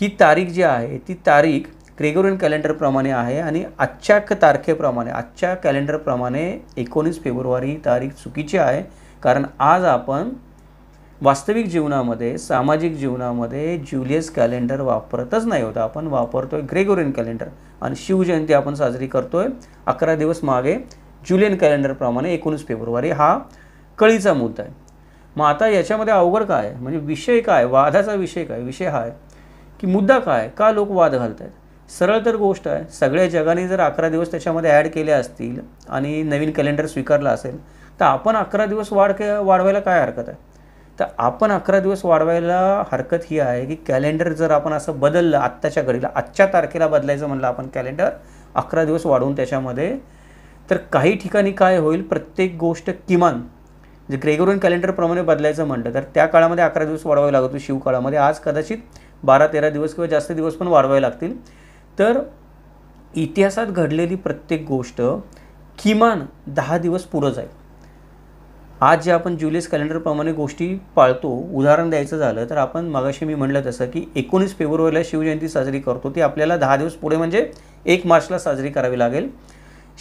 ही तारीख जी आहे ती तारीख ग्रेगोरियन कॅलेंडरप्रमाणे आहे आणि आजच्या तारखेप्रमाणे आजच्या कॅलेंडरप्रमाणे एकोणीस फेब्रुवारी ही तारीख चुकीची आहे कारण आज आपण वास्तविक जीवनामध्ये सामाजिक जीवनामध्ये ज्युलियस कॅलेंडर वापरतच नाही होता आपण वापरतो आहे ग्रेगोरियन कॅलेंडर आणि शिवजयंती आपण साजरी करतो आहे अकरा दिवस मागे ज्युलियन कॅलेंडरप्रमाणे एकोणीस फेब्रुवारी हा कळीचा मुद्दा आहे मग आता याच्यामध्ये अवघड काय म्हणजे विषय काय वादाचा विषय काय विषय हा आहे की मुद्दा काय का लोक वाद घालत आहेत सरळ तर गोष्ट आहे सगळ्या जगाने जर अकरा दिवस त्याच्यामध्ये ॲड केले असतील आणि नवीन कॅलेंडर स्वीकारला असेल तर आपण अकरा दिवस वाढ के वाढवायला काय हरकत आहे तर आपण अकरा दिवस वाढवायला हरकत ही आहे की कॅलेंडर जर आपण असं बदललं आत्ताच्या घडीला आजच्या तारखेला बदलायचं म्हणलं आपण कॅलेंडर अकरा दिवस वाढवून त्याच्यामध्ये तर काही ठिकाणी काय होईल प्रत्येक गोष्ट किमान जे ग्रेगोरियन कॅलेंडरप्रमाणे बदलायचं म्हणलं तर त्या काळामध्ये अकरा दिवस वाढवावे लागतो शिवकाळामध्ये आज कदाचित बारा तेरा दिवस किंवा जास्त दिवस पण वाढवावे लागतील तर इतिहासात घडलेली प्रत्येक गोष्ट किमान दहा दिवस पुढं जाईल आज जे आपण ज्युलियस कॅलेंडरप्रमाणे गोष्टी पाळतो उदाहरण द्यायचं झालं तर आपण मागाशी मी म्हटलं तसं की एकोणीस फेब्रुवारीला शिवजयंती साजरी करतो ती आपल्याला दहा दिवस पुढे म्हणजे एक मार्चला साजरी करावी लागेल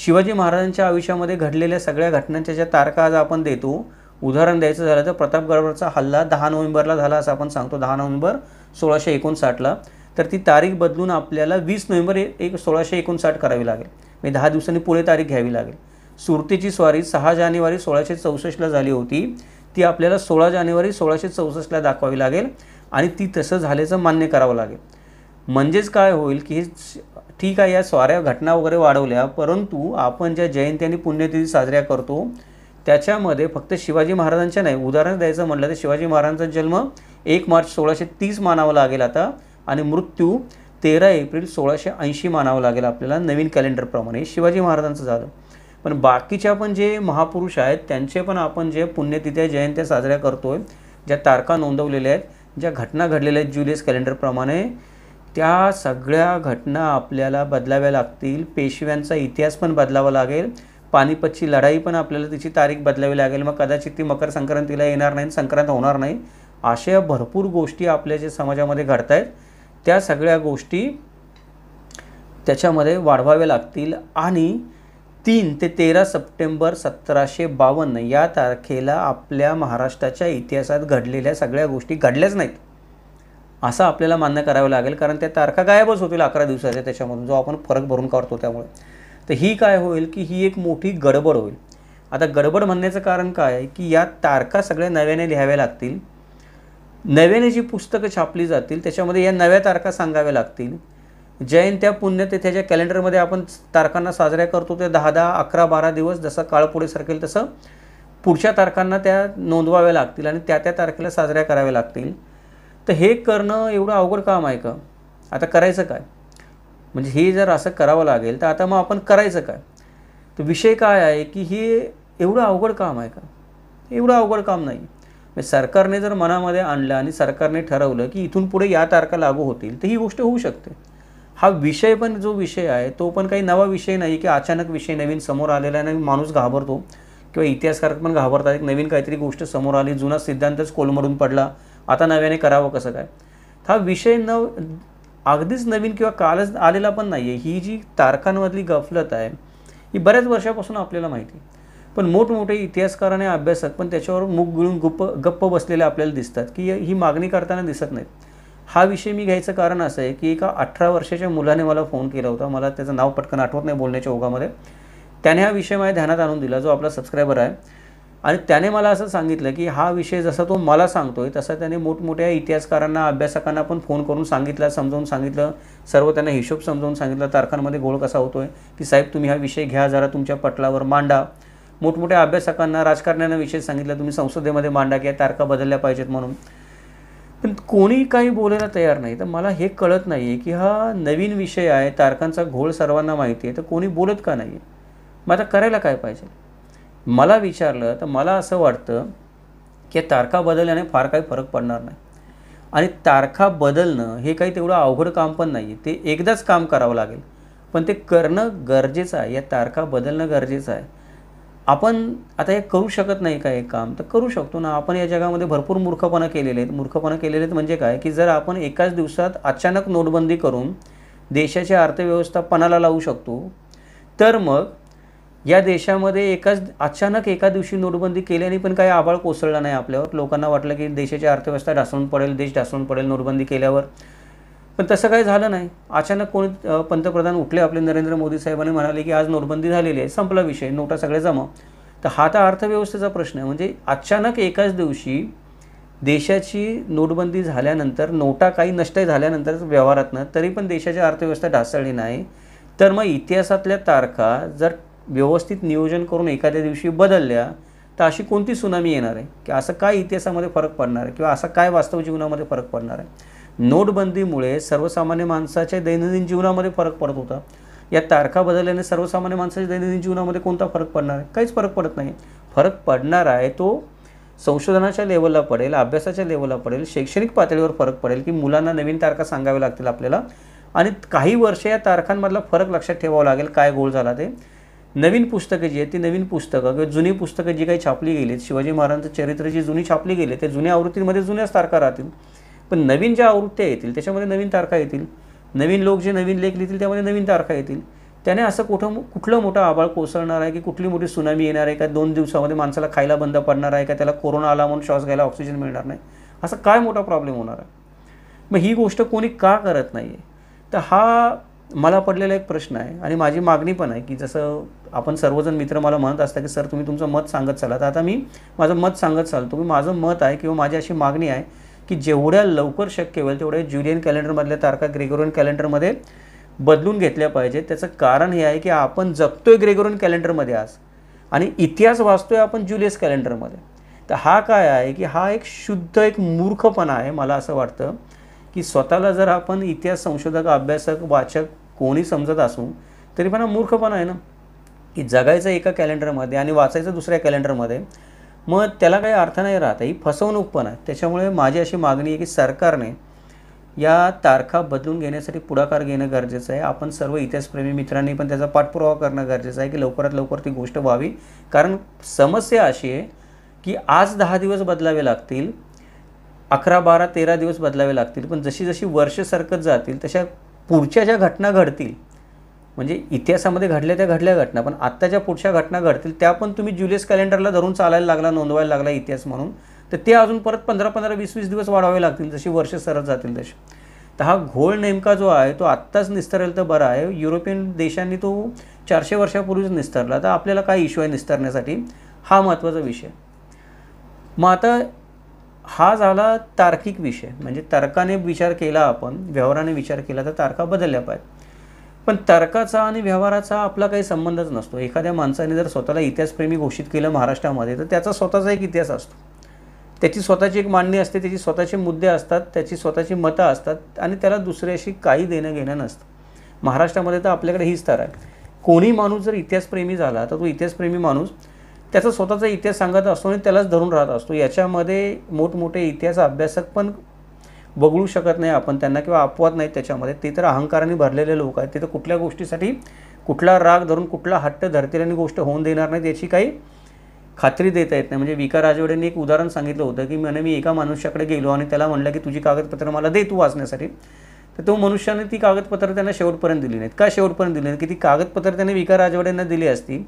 शिवाजी महाराजांच्या आयुष्यामध्ये घडलेल्या सगळ्या घटनांच्या ज्या तारखा आज आपण देतो उदाहरण द्यायचं झालं तर प्रतापगडावरचा हल्ला दहा नोव्हेंबरला झाला असं आपण सांगतो दहा नोव्हेंबर सोळाशे एकोणसाठला तर ती तारीख बदलून आपल्याला वीस नोव्हेंबर एक सोळाशे एकोणसाठ करावी लागेल म्हणजे दहा दिवसांनी पुढे तारीख घ्यावी लागेल सुरतीची स्वारी सहा जानेवारी सोळाशे चौसष्टला झाली होती ती आपल्याला सोळा जानेवारी सोळाशे चौसष्टला दाखवावी लागेल आणि ती तसं झाल्याचं मान्य करावं लागेल म्हणजेच काय होईल की ठीक आहे या स्वाऱ्या घटना वगैरे वाढवल्या परंतु आपण ज्या जयंती आणि पुण्यतिथी साजऱ्या करतो त्याच्यामध्ये फक्त शिवाजी महाराजांच्या नाही उदाहरण द्यायचं म्हटलं तर शिवाजी महाराजांचा जन्म एक मार्च सोळाशे तीस मानावा लागेल आता आणि मृत्यू तेरा एप्रिल सोळाशे ऐंशी मानावं लागेल आपल्याला नवीन कॅलेंडरप्रमाणे शिवाजी महाराजांचं झालं पण बाकीच्या पण जे महापुरुष आहेत त्यांचे पण आपण जे पुण्यतिथ्या जयंत्या साजऱ्या करतो आहे ज्या तारखा नोंदवलेल्या आहेत ज्या घटना घडलेल्या आहेत जुलियस कॅलेंडरप्रमाणे त्या सगळ्या घटना आपल्याला बदलाव्या लागतील पेशव्यांचा इतिहास पण बदलावा लागेल पानिपतची लढाई पण आपल्याला तिची तारीख बदलावी लागेल मग कदाचित ती मकर संक्रांतीला येणार नाही संक्रांत होणार नाही अशा भरपूर गोष्टी आपल्या जे समाजामध्ये घडत आहेत त्या सगळ्या गोष्टी त्याच्यामध्ये वाढवाव्या लागतील आणि तीन ते तेरा सप्टेंबर सतराशे बावन्न या तारखेला आपल्या महाराष्ट्राच्या इतिहासात घडलेल्या सगळ्या गोष्टी घडल्याच नाहीत असं आपल्याला मान्य करावं लागेल कारण त्या तारखा गायबच होतील अकरा दिवसाच्या त्याच्यामधून जो आपण फरक भरून काढतो त्यामुळे तर ही काय होईल की ही एक मोठी गडबड होईल आता गडबड म्हणण्याचं कारण काय आहे की या तारखा सगळ्या नव्याने लिहाव्या लागतील नव्याने जी पुस्तकं छापली जातील त्याच्यामध्ये या नव्या तारखा सांगाव्या लागतील जैन त्या पुण्य तेथेच्या कॅलेंडरमध्ये आपण तारखांना साजऱ्या करतो ते दहा दहा अकरा बारा दिवस जसं काळ पुढे सरकेल तसं पुढच्या तारखांना त्या नोंदवाव्या लागतील आणि त्या त्या तारखेला साजऱ्या कराव्या लागतील तर हे करणं एवढं अवघड काम आहे का आता करायचं काय म्हणजे हे जर असं करावं लागेल तर आता मग आपण करायचं काय तर विषय काय आहे की हे एवढं अवघड काम आहे का एवढं अवघड काम नाही म्हणजे सरकारने जर मनामध्ये आणलं आणि सरकारने ठरवलं की इथून पुढे या तारखा लागू होतील तर ही गोष्ट होऊ शकते हा विषय पण जो विषय आहे तो पण काही नवा विषय नाही की अचानक विषय नवीन समोर आलेला नाही माणूस घाबरतो किंवा इतिहासकारक पण घाबरतात एक नवीन काहीतरी गोष्ट समोर आली जुना सिद्धांतच कोलमडून पडला आता नव्याने करावं कसं काय हा विषय न अगदीच नवीन किंवा कालच आलेला पण नाही आहे ही जी तारखांमधली गफलत आहे ही बऱ्याच वर्षापासून आपल्याला माहिती पण मोठमोठे इतिहासकार आणि अभ्यासक पण त्याच्यावर मुग गुळून गुप्प गप्प बसलेले आपल्याला दिसतात की ही मागणी करताना दिसत नाहीत हा विषय मी घ्यायचं कारण असं आहे की एका अठरा वर्षाच्या मुलाने मला फोन केला होता मला त्याचं नाव पटकन आठवत नाही बोलण्याच्या ओघामध्ये त्याने हा विषय माझ्या ध्यानात आणून दिला जो आपला सबस्क्रायबर आहे आणि त्याने मला असं सांगितलं की हा विषय जसा तो मला सांगतो आहे तसा त्याने मोठमोठ्या इतिहासकारांना अभ्यासकांना पण फोन करून सांगितला समजावून सांगितलं सर्व त्यांना हिशोब समजावून सांगितलं तारखांमध्ये गोळ कसा होतो आहे की साहेब तुम्ही हा विषय घ्या जरा तुमच्या पटलावर मांडा मोठमोठ्या अभ्यासकांना राजकारण्यांना विषय सांगितलं तुम्ही संसदेमध्ये मांडा की तारखा बदलल्या पाहिजेत म्हणून पण कोणी काही बोलायला तयार नाही तर मला हे कळत नाही आहे की हा नवीन विषय आहे तारखांचा घोळ सर्वांना माहिती आहे तर कोणी बोलत का नाही आहे मग आता करायला काय पाहिजे मला विचारलं तर मला असं वाटतं की तारखा बदलल्याने फार काही फरक पडणार नाही आणि तारखा बदलणं हे काही तेवढं अवघड काम पण नाही ते एकदाच काम करावं लागेल पण ते करणं गरजेचं आहे या तारखा बदलणं गरजेचं आहे आपण आता हे करू शकत नाही का हे काम तर करू शकतो ना आपण या जगामध्ये भरपूर मूर्खपणा केलेले आहेत मूर्खपणा केलेले आहेत म्हणजे काय की जर आपण एकाच दिवसात अचानक नोटबंदी करून देशाची अर्थव्यवस्था पणाला लावू शकतो तर मग या देशामध्ये एकाच अचानक एका दिवशी नोटबंदी केल्याने पण काही आबाळ कोसळला नाही आपल्यावर लोकांना वाटलं की देशाची अर्थव्यवस्था ढासळून पडेल देश ढासळून पडेल नोटबंदी केल्यावर पण तसं काही झालं नाही अचानक कोणी पंतप्रधान उठले आपले नरेंद्र मोदी साहेबांनी म्हणाले की आज नोटबंदी झालेली आहे संपला विषय नोटा सगळे जमा तर हा तर अर्थव्यवस्थेचा प्रश्न आहे म्हणजे अचानक एकाच दिवशी देशाची नोटबंदी झाल्यानंतर नोटा काही नष्ट झाल्यानंतर व्यवहारातनं तरी पण देशाची अर्थव्यवस्था ढासळली नाही तर मग इतिहासातल्या तारखा जर व्यवस्थित नियोजन करून एखाद्या दिवशी बदलल्या तर अशी कोणती सुनामी येणार आहे की असं काय इतिहासामध्ये फरक पडणार आहे किंवा असं काय वास्तव जीवनामध्ये फरक पडणार आहे नोटबंदीमुळे सर्वसामान्य माणसाच्या दैनंदिन जीवनामध्ये फरक पडत होता या तारखा बदलल्याने सर्वसामान्य माणसाच्या दैनंदिन जीवनामध्ये कोणता फरक पडणार आहे काहीच फरक पडत नाही फरक पडणार आहे तो संशोधनाच्या लेवलला पडेल अभ्यासाच्या लेवलला पडेल शैक्षणिक पातळीवर फरक पडेल की मुलांना नवीन तारखा सांगाव्या लागतील आपल्याला आणि काही वर्ष या तारखांमधला फरक लक्षात ठेवावा लागेल काय गोल झाला ते नवीन पुस्तकं जी आहेत ती नवीन पुस्तकं किंवा जुनी पुस्तकं जी काही छापली गेली आहेत शिवाजी महाराजांचं चरित्र जी जुनी छापली गेली त्या जुन्या आवृत्तीमध्ये जुन्याच तारखा राहतील पण नवीन ज्या आवृत्त्या येतील त्याच्यामध्ये नवीन तारखा येतील नवीन लोक जे नवीन लेख लिहितील त्यामध्ये नवीन तारखा येतील त्याने असं कुठं कुठलं मोठं आबाळ कोसळणार आहे की कुठली मोठी सुनामी येणार आहे का दोन दिवसामध्ये माणसाला खायला बंद पडणार आहे का त्याला कोरोना आला म्हणून श्वास घ्यायला ऑक्सिजन मिळणार नाही असा काय मोठा प्रॉब्लेम होणार आहे मग ही गोष्ट कोणी का करत नाही आहे तर हा मला पडलेला एक प्रश्न आहे आणि माझी मागणी पण आहे की जसं आपण सर्वजण मित्र मला म्हणत असता की सर तुम्ही तुमचं मत सांगत चालात आता मी माझं मत सांगत चालतो तुम्ही माझं मत आहे किंवा माझी अशी मागणी आहे की जेवढ्या लवकर शक्य होईल तेवढ्या ज्युलियन कॅलेंडरमधल्या तारखा ग्रेगोरियन कॅलेंडरमध्ये बदलून घेतल्या पाहिजेत त्याचं कारण हे आहे की आपण जगतोय ग्रेगोरियन कॅलेंडरमध्ये आज आणि इतिहास वाचतोय आपण ज्युलियस कॅलेंडरमध्ये तर हा काय आहे की हा एक शुद्ध एक मूर्खपणा आहे मला असं वाटतं की स्वतःला जर आपण इतिहास संशोधक अभ्यासक वाचक कोणी समजत असू तरी पण हा मूर्खपणा आहे ना की जगायचं एका कॅलेंडरमध्ये आणि वाचायचं दुसऱ्या कॅलेंडरमध्ये मग त्याला काही अर्थ नाही राहत ही फसवणूक पण आहे त्याच्यामुळे माझी अशी मागणी आहे की सरकारने या तारखा बदलून घेण्यासाठी पुढाकार घेणं गरजेचं आहे आपण सर्व इतिहासप्रेमी मित्रांनी पण त्याचा पाठपुरावा करणं गरजेचं आहे की लवकरात लवकर ती गोष्ट व्हावी कारण समस्या अशी आहे की आज दहा दिवस बदलावे लागतील अकरा बारा तेरा दिवस बदलावे लागतील पण जशी जशी वर्ष सरकत जातील तशा पुढच्या ज्या घटना घडतील म्हणजे इतिहासामध्ये घडल्या त्या घडल्या घटना पण आत्ता ज्या पुढच्या घटना घडतील त्या पण तुम्ही जुलियस कॅलेंडरला धरून चालायला लागला नोंदवायला लागला इतिहास म्हणून तर ते अजून परत पंधरा पंधरा वीस वीस दिवस वाढवावे लागतील जशी वर्ष सरत जातील तसे तर हा घोळ नेमका जो आहे तो आत्ताच निस्तरेल तर बरा आहे युरोपियन देशांनी तो चारशे वर्षापूर्वीच निस्तरला तर आपल्याला काय इश्यू आहे निस्तरण्यासाठी हा महत्त्वाचा विषय मग आता हा झाला तार्किक विषय म्हणजे तर्काने विचार केला आपण व्यवहाराने विचार केला तर तारखा बदलल्या पाहिजेत पण तर्काचा आणि व्यवहाराचा आपला काही संबंधच नसतो एखाद्या माणसाने जर स्वतःला इतिहासप्रेमी घोषित केलं महाराष्ट्रामध्ये तर त्याचा स्वतःचा एक इतिहास असतो त्याची स्वतःची एक मांडणी असते त्याची स्वतःचे मुद्दे असतात त्याची स्वतःची मतं असतात आणि त्याला दुसऱ्याशी काही देणं घेणं नसतं महाराष्ट्रामध्ये तर आपल्याकडे हीच तर आहे कोणी माणूस जर इतिहासप्रेमी झाला तर तो इतिहासप्रेमी माणूस त्याचा स्वतःचा इतिहास सांगत असतो आणि त्यालाच धरून राहत असतो याच्यामध्ये मोठमोठे इतिहास अभ्यासक पण वगळू शकत नाही आपण त्यांना किंवा अपवाद नाही त्याच्यामध्ये ते तर अहंकाराने भरलेले लोक आहेत तिथं कुठल्या गोष्टीसाठी कुठला राग धरून कुठला हट्ट धरतील आणि गोष्ट होऊन देणार नाही याची काही खात्री देता येत नाही म्हणजे विका राजवडेंनी एक उदाहरण सांगितलं होतं की म्हणे मी एका मनुष्याकडे गेलो आणि त्याला म्हटलं की तुझी कागदपत्रं मला दे तू वाचण्यासाठी तर तो मनुष्याने ती कागदपत्रं त्यांना शेवटपर्यंत दिली नाहीत का शेवटपर्यंत दिली नाहीत की ती कागदपत्रं त्याने विका राजवाड्यांना दिली असती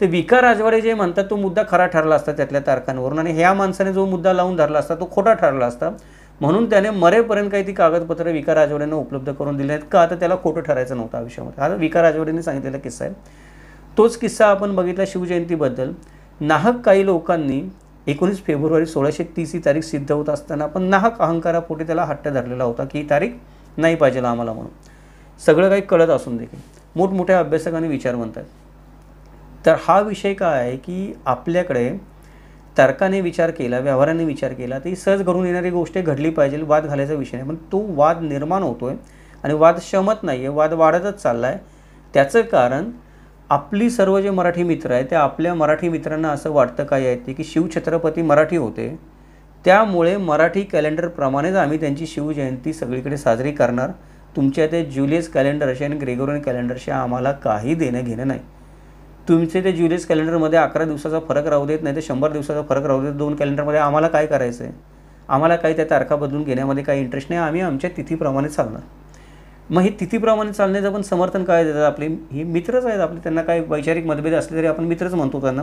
ते विका राजवाडे जे म्हणतात तो मुद्दा खरा ठरला असता त्यातल्या तारखांवरून आणि ह्या माणसाने जो मुद्दा लावून धरला असता तो खोटा ठरला असता म्हणून त्याने मरेपर्यंत काही ती कागदपत्र विकार राजवड्यांना उपलब्ध करून दिली आहेत का आता त्याला खोटं ठरायचं नव्हतं आयुष्यामध्ये हा विकार सांगितलेला किस्सा आहे तोच किस्सा आपण बघितला शिवजयंतीबद्दल नाहक काही लोकांनी एकोणीस फेब्रुवारी सोळाशे तीस ही तारीख सिद्ध होत असताना पण नाहक अहंकारापोटी त्याला हट्ट धरलेला होता की ही तारीख नाही पाहिजे आम्हाला म्हणून सगळं काही कळत असून देखील मोठमोठ्या अभ्यासकांनी विचार म्हणतात तर हा विषय काय आहे की आपल्याकडे तर्काने विचार केला व्यवहाराने विचार केला ती सहज घडून येणारी गोष्ट घडली पाहिजे वाद घालायचा विषय नाही पण तो वाद निर्माण होतो आहे आणि वाद शमत नाही आहे वाद वाढतच चालला आहे त्याचं कारण आपली सर्व जे मराठी मित्र आहे ते आपल्या मराठी मित्रांना असं वाटतं काय आहे ते की शिवछत्रपती मराठी होते त्यामुळे मराठी कॅलेंडरप्रमाणेच आम्ही त्यांची शिवजयंती सगळीकडे साजरी करणार तुमच्या ते कॅलेंडर कॅलेंडरशी आणि ग्रेगोरियन कॅलेंडरशी आम्हाला काही देणं घेणं नाही तुमचे ते ज्युलियस कॅलेंडरमध्ये अकरा दिवसाचा फरक राहू देत नाही तर शंभर दिवसाचा फरक राहू देत दोन कॅलेंडरमध्ये आम्हाला काय करायचं आहे आम्हाला काही त्या तारखा बदलून घेण्यामध्ये काही इंटरेस्ट नाही आम्ही आमच्या तिथीप्रमाणे चालणार मग हे तिथीप्रमाणे चालण्याचं पण समर्थन काय देतात आपले हे मित्रच आहेत आपले त्यांना काही वैचारिक मतभेद असले तरी आपण मित्रच म्हणतो त्यांना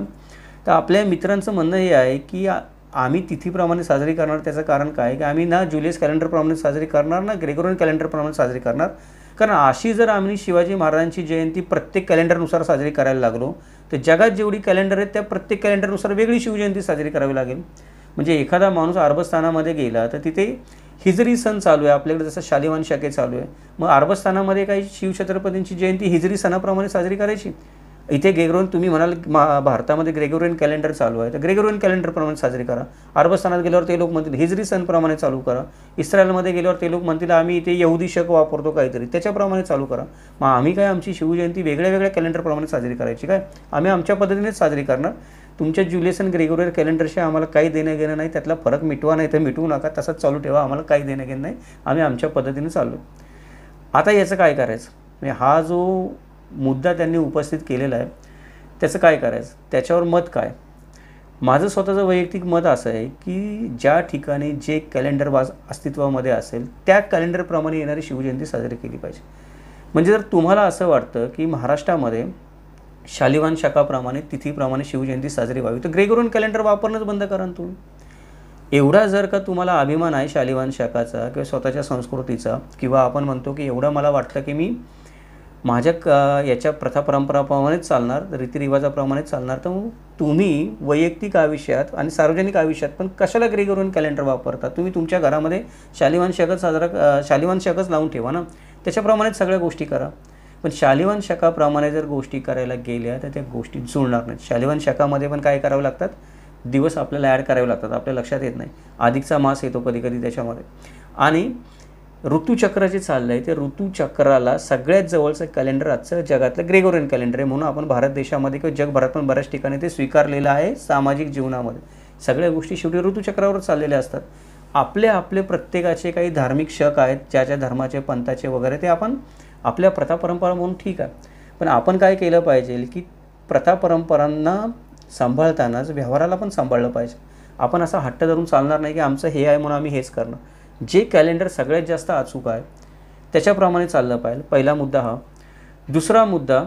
तर आपल्या मित्रांचं म्हणणं हे आहे की आम्ही तिथीप्रमाणे साजरी करणार त्याचं कारण काय की आम्ही ना ज्युलियस कॅलेंडरप्रमाणे साजरी करणार ना ग्रेगोरियन कॅलेंडरप्रमाणे साजरी करणार कारण अशी जर आम्ही शिवाजी महाराजांची जयंती प्रत्येक कॅलेंडरनुसार साजरी करायला लागलो तर जगात जेवढी कॅलेंडर आहेत त्या प्रत्येक कॅलेंडरनुसार वेगळी शिवजयंती साजरी करावी लागेल म्हणजे एखादा माणूस अरबस्थानामध्ये गेला तर तिथे हिजरी सण चालू आहे आपल्याकडे जसं शालिवान शाखे चालू आहे मग अरबस्थानामध्ये काही शिवछत्रपतींची जयंती हिजरी सणाप्रमाणे साजरी करायची इथे ग्रेगोरियन तुम्ही म्हणाल मा भारतामध्ये ग्रेगोरियन कॅलेंडर चालू आहे तर ग्रेगोरियन कॅलेंडरप्रमाणे साजरी करा अरबस्थानात गेल्यावर ते लोक म्हणतील हिजरी सणप्रमाणे चालू करा इस्रायलमध्ये गेल्यावर ते लोक म्हणतील आम्ही इथे यहुदी शक वापरतो काहीतरी त्याच्याप्रमाणे चालू करा मग आम्ही काय आमची शिवजयंती वेगळ्या वेगळ्या कॅलेंडरप्रमाणे साजरी करायची काय आम्ही आमच्या पद्धतीनेच साजरी करणार तुमच्या ज्युलियसन ग्रेगोरियन कॅलेंडरशी आम्हाला काही देणं घेणं नाही त्यातला फरक मिटवा नाही तर मिटवू नका तसाच चालू ठेवा आम्हाला काही देणं घेणं नाही आम्ही आमच्या पद्धतीने चाललो आता याचं काय करायचं म्हणजे हा जो मुद्दा त्यांनी उपस्थित केलेला आहे त्याचं काय करायचं त्याच्यावर मत काय माझं स्वतःचं वैयक्तिक मत असं आहे की ज्या ठिकाणी जे कॅलेंडर वाज अस्तित्वामध्ये असेल त्या कॅलेंडरप्रमाणे येणारी शिवजयंती साजरी केली पाहिजे म्हणजे जर तुम्हाला असं वाटतं की महाराष्ट्रामध्ये शालिवान शाखाप्रमाणे तिथीप्रमाणे शिवजयंती साजरी व्हावी तर ग्रेगोरियन कॅलेंडर वापरणंच बंद करा तुम्ही एवढा जर का तुम्हाला अभिमान आहे शालिवान शाखाचा किंवा स्वतःच्या संस्कृतीचा किंवा आपण म्हणतो की एवढं मला वाटतं की मी माझ्या क याच्या प्रथा परंपराप्रमाणेच चालणार रीतिरिवाजाप्रमाणेच चालणार तर तुम्ही वैयक्तिक आयुष्यात आणि सार्वजनिक आयुष्यात पण कशाला ग्रे करून कॅलेंडर वापरता तुम्ही तुमच्या घरामध्ये शालिवान शकच साजरा शालिवान शकच लावून ठेवा ना त्याच्याप्रमाणेच सगळ्या गोष्टी करा पण शालिवान शकाप्रमाणे जर गोष्टी करायला गेल्या तर त्या गोष्टी जुळणार नाहीत शालिवान शकामध्ये पण काय करावं लागतात दिवस आपल्याला ॲड करावे लागतात आपल्या लक्षात येत नाही अधिकचा मास येतो कधी कधी त्याच्यामध्ये आणि ऋतूचक्र जे चाललं आहे ते ऋतूचक्राला सगळ्यात जवळचं कॅलेंडर आजचं जगातलं ग्रेगोरियन कॅलेंडर आहे म्हणून आपण भारत देशामध्ये किंवा जगभरात पण बऱ्याच ठिकाणी ते स्वीकारलेलं आहे सामाजिक जीवनामध्ये सगळ्या गोष्टी शेवटी ऋतूचक्रावर चाललेल्या असतात आपले आपले प्रत्येकाचे काही धार्मिक शक आहेत ज्या ज्या धर्माचे पंथाचे वगैरे ते आपण आपल्या प्रथा परंपरा म्हणून ठीक आहे पण आपण काय केलं पाहिजे की प्रथा परंपरांना सांभाळतानाच व्यवहाराला पण सांभाळलं पाहिजे आपण असा हट्ट धरून चालणार नाही की आमचं हे आहे म्हणून आम्ही हेच करणं जे कॅलेंडर सगळ्यात जास्त अचूक आहे त्याच्याप्रमाणे चाललं पाहिजे पहिला मुद्दा हा दुसरा मुद्दा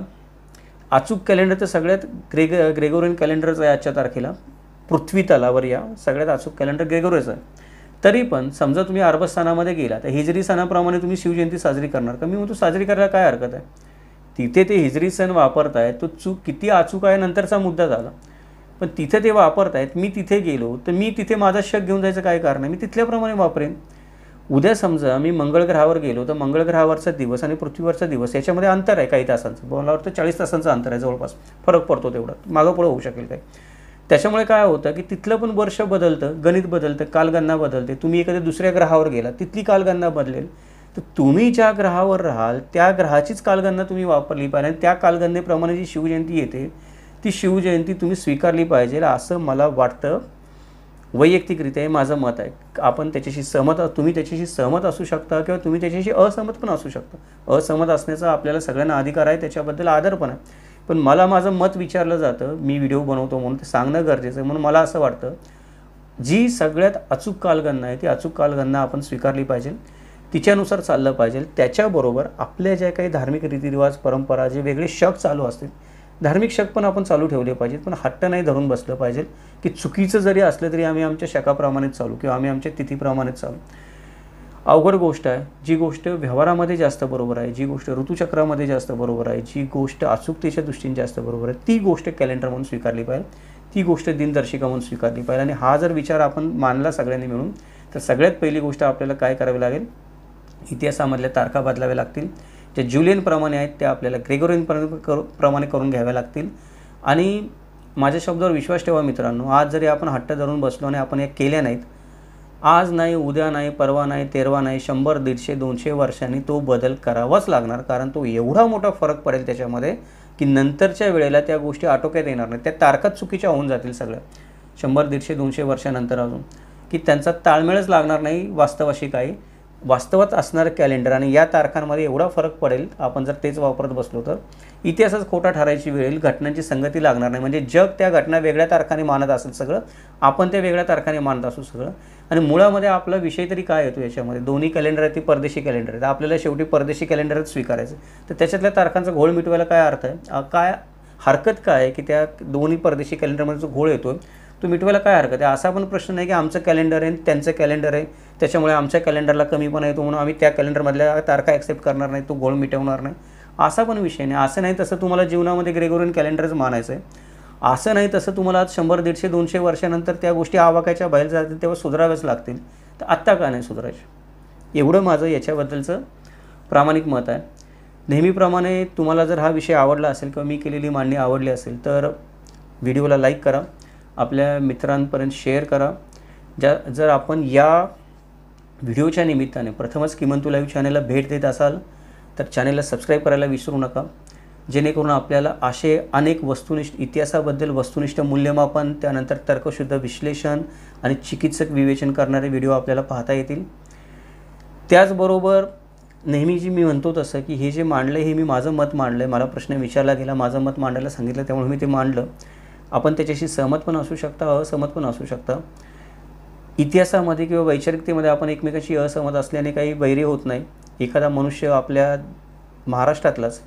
अचूक कॅलेंडर तर सगळ्यात ग्रेग ग्रेगोरियन कॅलेंडरच आहे आजच्या तारखेला पृथ्वी तलावर या सगळ्यात अचूक कॅलेंडर ग्रेगोरियच आहे तरी पण समजा तुम्ही अरब स्थानामध्ये गेला तर हिजरी सणाप्रमाणे तुम्ही शिवजयंती साजरी करणार का मी म्हणतो साजरी करायला काय हरकत आहे तिथे ते हिजरी सण वापरत आहेत तो चूक किती अचूक आहे नंतरचा मुद्दा झाला पण तिथे ते वापरत आहेत मी तिथे गेलो तर मी तिथे माझा शक घेऊन जायचं काय कारण आहे मी तिथल्याप्रमाणे वापरेन उद्या समजा मी मंगळ ग्रहावर गेलो तर मंगळ ग्रहावरचा दिवस आणि पृथ्वीवरचा दिवस याच्यामध्ये अंतर आहे काही तासांचं बोलावर तर चाळीस तासांचं अंतर आहे जवळपास फरक पडतो तेवढा मागं पुढं होऊ शकेल काय त्याच्यामुळे काय होतं की तिथलं पण वर्ष बदलतं गणित बदलतं कालगणना बदलते तुम्ही एखाद्या दुसऱ्या ग्रहावर गेला तिथली कालगणना बदलेल तर तुम्ही ज्या ग्रहावर राहाल त्या ग्रहाचीच कालगणना तुम्ही वापरली पाहिजे आणि त्या कालगणनेप्रमाणे जी शिवजयंती येते ती शिवजयंती तुम्ही स्वीकारली पाहिजे असं मला वाटतं वैयक्तिकरित्या हे माझं मत आहे आपण त्याच्याशी सहमत तुम्ही त्याच्याशी सहमत असू शकता किंवा तुम्ही त्याच्याशी असहमत पण असू शकता असहमत असण्याचा आपल्याला सगळ्यांना अधिकार आहे त्याच्याबद्दल आदर पण आहे पण मला माझं मत विचारलं जातं मी व्हिडिओ बनवतो म्हणून ते सांगणं गरजेचं आहे म्हणून मला असं वाटतं जी सगळ्यात अचूक कालगणना आहे ती अचूक कालगणना आपण स्वीकारली पाहिजे तिच्यानुसार चाललं पाहिजे त्याच्याबरोबर आपल्या ज्या काही धार्मिक रीतिरिवाज परंपरा जे वेगळे शक चालू असतील धार्मिक शक पण आपण चालू ठेवले पाहिजेत पण हट्ट नाही धरून बसलं पाहिजे की चुकीचं जरी असलं तरी आम्ही आमच्या शकाप्रमाणेच चालू किंवा आम्ही आमच्या तिथीप्रमाणेच चालू अवघड गोष्ट आहे जी गोष्ट व्यवहारामध्ये जास्त बरोबर आहे जी गोष्ट ऋतुचक्रामध्ये जास्त बरोबर आहे जी गोष्ट अचूकतेच्या दृष्टीने जास्त बरोबर आहे ती गोष्ट कॅलेंडर म्हणून स्वीकारली पाहिजे ती गोष्ट दिनदर्शिका म्हणून स्वीकारली पाहिजे आणि हा जर विचार आपण मानला सगळ्यांनी मिळून तर सगळ्यात पहिली गोष्ट आपल्याला काय करावी लागेल इतिहासामधल्या तारखा बदलाव्या लागतील ज्या प्रमाणे आहेत त्या आपल्याला ग्रेगोरियनप्रमाणे करू प्रमाणे करून घ्याव्या लागतील आणि माझ्या शब्दावर विश्वास ठेवा मित्रांनो आज जरी आपण हट्ट धरून बसलो आणि आपण हे केले नाहीत आज नाही उद्या नाही परवा नाही तेरवा नाही शंभर दीडशे दोनशे वर्षांनी तो बदल करावाच लागणार कारण तो एवढा मोठा फरक पडेल त्याच्यामध्ये की नंतरच्या वेळेला त्या गोष्टी आटोक्यात येणार नाहीत त्या तारखात चुकीच्या होऊन जातील सगळ्या शंभर दीडशे दोनशे वर्षानंतर अजून की त्यांचा ताळमेळच लागणार नाही वास्तवाशी काही वास्तवात असणारं कॅलेंडर आणि या तारखांमध्ये एवढा फरक पडेल आपण जर तेच वापरत बसलो तर इतिहासच खोटा ठरायची वेळ येईल घटनांची संगती लागणार नाही म्हणजे जग त्या घटना वेगळ्या तारखाने मानत असेल सगळं आपण त्या वेगळ्या तारखाने मानत असू सगळं आणि मुळामध्ये आपला विषय तरी काय येतो याच्यामध्ये दोन्ही कॅलेंडर आहेत ती परदेशी कॅलेंडर आहेत आपल्याला शेवटी परदेशी कॅलेंडरच स्वीकारायचं तर त्याच्यातल्या तारखांचा घोळ मिटवायला काय अर्थ आहे काय हरकत काय की त्या दोन्ही परदेशी कॅलेंडरमध्ये जो घोळ येतो तो मिटवायला काय हरकत आहे असा पण प्रश्न नाही की आमचं कॅलेंडर आहे त्यांचं कॅलेंडर आहे त्याच्यामुळे आमच्या कॅलेंडरला कमी पण आहे तो म्हणून आम्ही त्या कॅलेंडरमधल्या तारखा ॲक्सेप्ट करणार नाही तो गोळ मिटवणार नाही असा पण विषय नाही असं नाही तसं तुम्हाला जीवनामध्ये ग्रेगोरियन कॅलेंडरच मानायचं आहे असं नाही तसं तुम्हाला आज शंभर दीडशे दोनशे वर्षानंतर त्या गोष्टी आवाक्याच्या बाहेर जातील तेव्हा सुधाराव्याच लागतील तर आत्ता का नाही सुधारायचे एवढं माझं याच्याबद्दलचं प्रामाणिक मत आहे नेहमीप्रमाणे तुम्हाला जर हा विषय आवडला असेल किंवा मी केलेली मांडणी आवडली असेल तर व्हिडिओला लाईक करा आपल्या मित्रांपर्यंत शेअर करा ज्या जर आपण या व्हिडिओच्या निमित्ताने प्रथमच किमंतू लाईव्ह चॅनेलला भेट देत असाल तर चॅनलला सबस्क्राईब करायला विसरू नका जेणेकरून आपल्याला असे अनेक वस्तुनिष्ठ इतिहासाबद्दल वस्तुनिष्ठ मूल्यमापन त्यानंतर तर्कशुद्ध विश्लेषण आणि चिकित्सक विवेचन करणारे व्हिडिओ आपल्याला पाहता येतील त्याचबरोबर नेहमी जी मी म्हणतो तसं की हे जे मांडलं हे मी माझं मत मांडलं आहे मला प्रश्न विचारला गेला माझं मत मांडायला सांगितलं त्यामुळे मी ते मांडलं आपण त्याच्याशी सहमत पण असू शकता असहमत पण असू शकता इतिहासामध्ये किंवा वैचारिकतेमध्ये आपण एकमेकाशी असहमत असल्याने काही वैरी होत नाही एखादा मनुष्य आपल्या महाराष्ट्रातलाच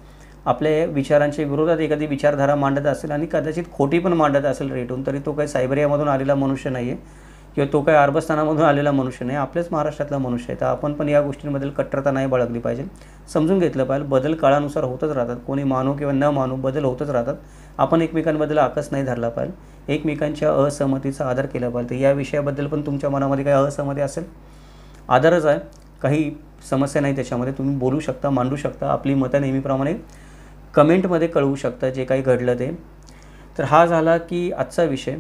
आपल्या विचारांच्या विरोधात एखादी विचारधारा मांडत असेल आणि कदाचित खोटी पण मांडत असेल रेटून तरी तो काही सायबेरियामधून आलेला मनुष्य नाही आहे किंवा तो काही अर्बस्थानामधून आलेला मनुष्य नाही आपल्याच महाराष्ट्रातला मनुष्य आहे तर आपण पण या गोष्टींमधील कट्टरता नाही बाळगली पाहिजे समजून घेतलं पाहिजे बदल काळानुसार होतच राहतात कोणी मानू किंवा न मानू बदल होतच राहतात आपण एकमेकांबद्दल आकस नाही धरला पाहिजे एकमेकांच्या असहमतीचा आदर केला पाहिजे या विषयाबद्दल पण तुमच्या मनामध्ये काही असहमती असेल आदरच आहे काही समस्या नाही त्याच्यामध्ये तुम्ही बोलू शकता मांडू शकता आपली मतं नेहमीप्रमाणे कमेंटमध्ये कळवू शकता जे काही घडलं ते तर हा झाला की आजचा विषय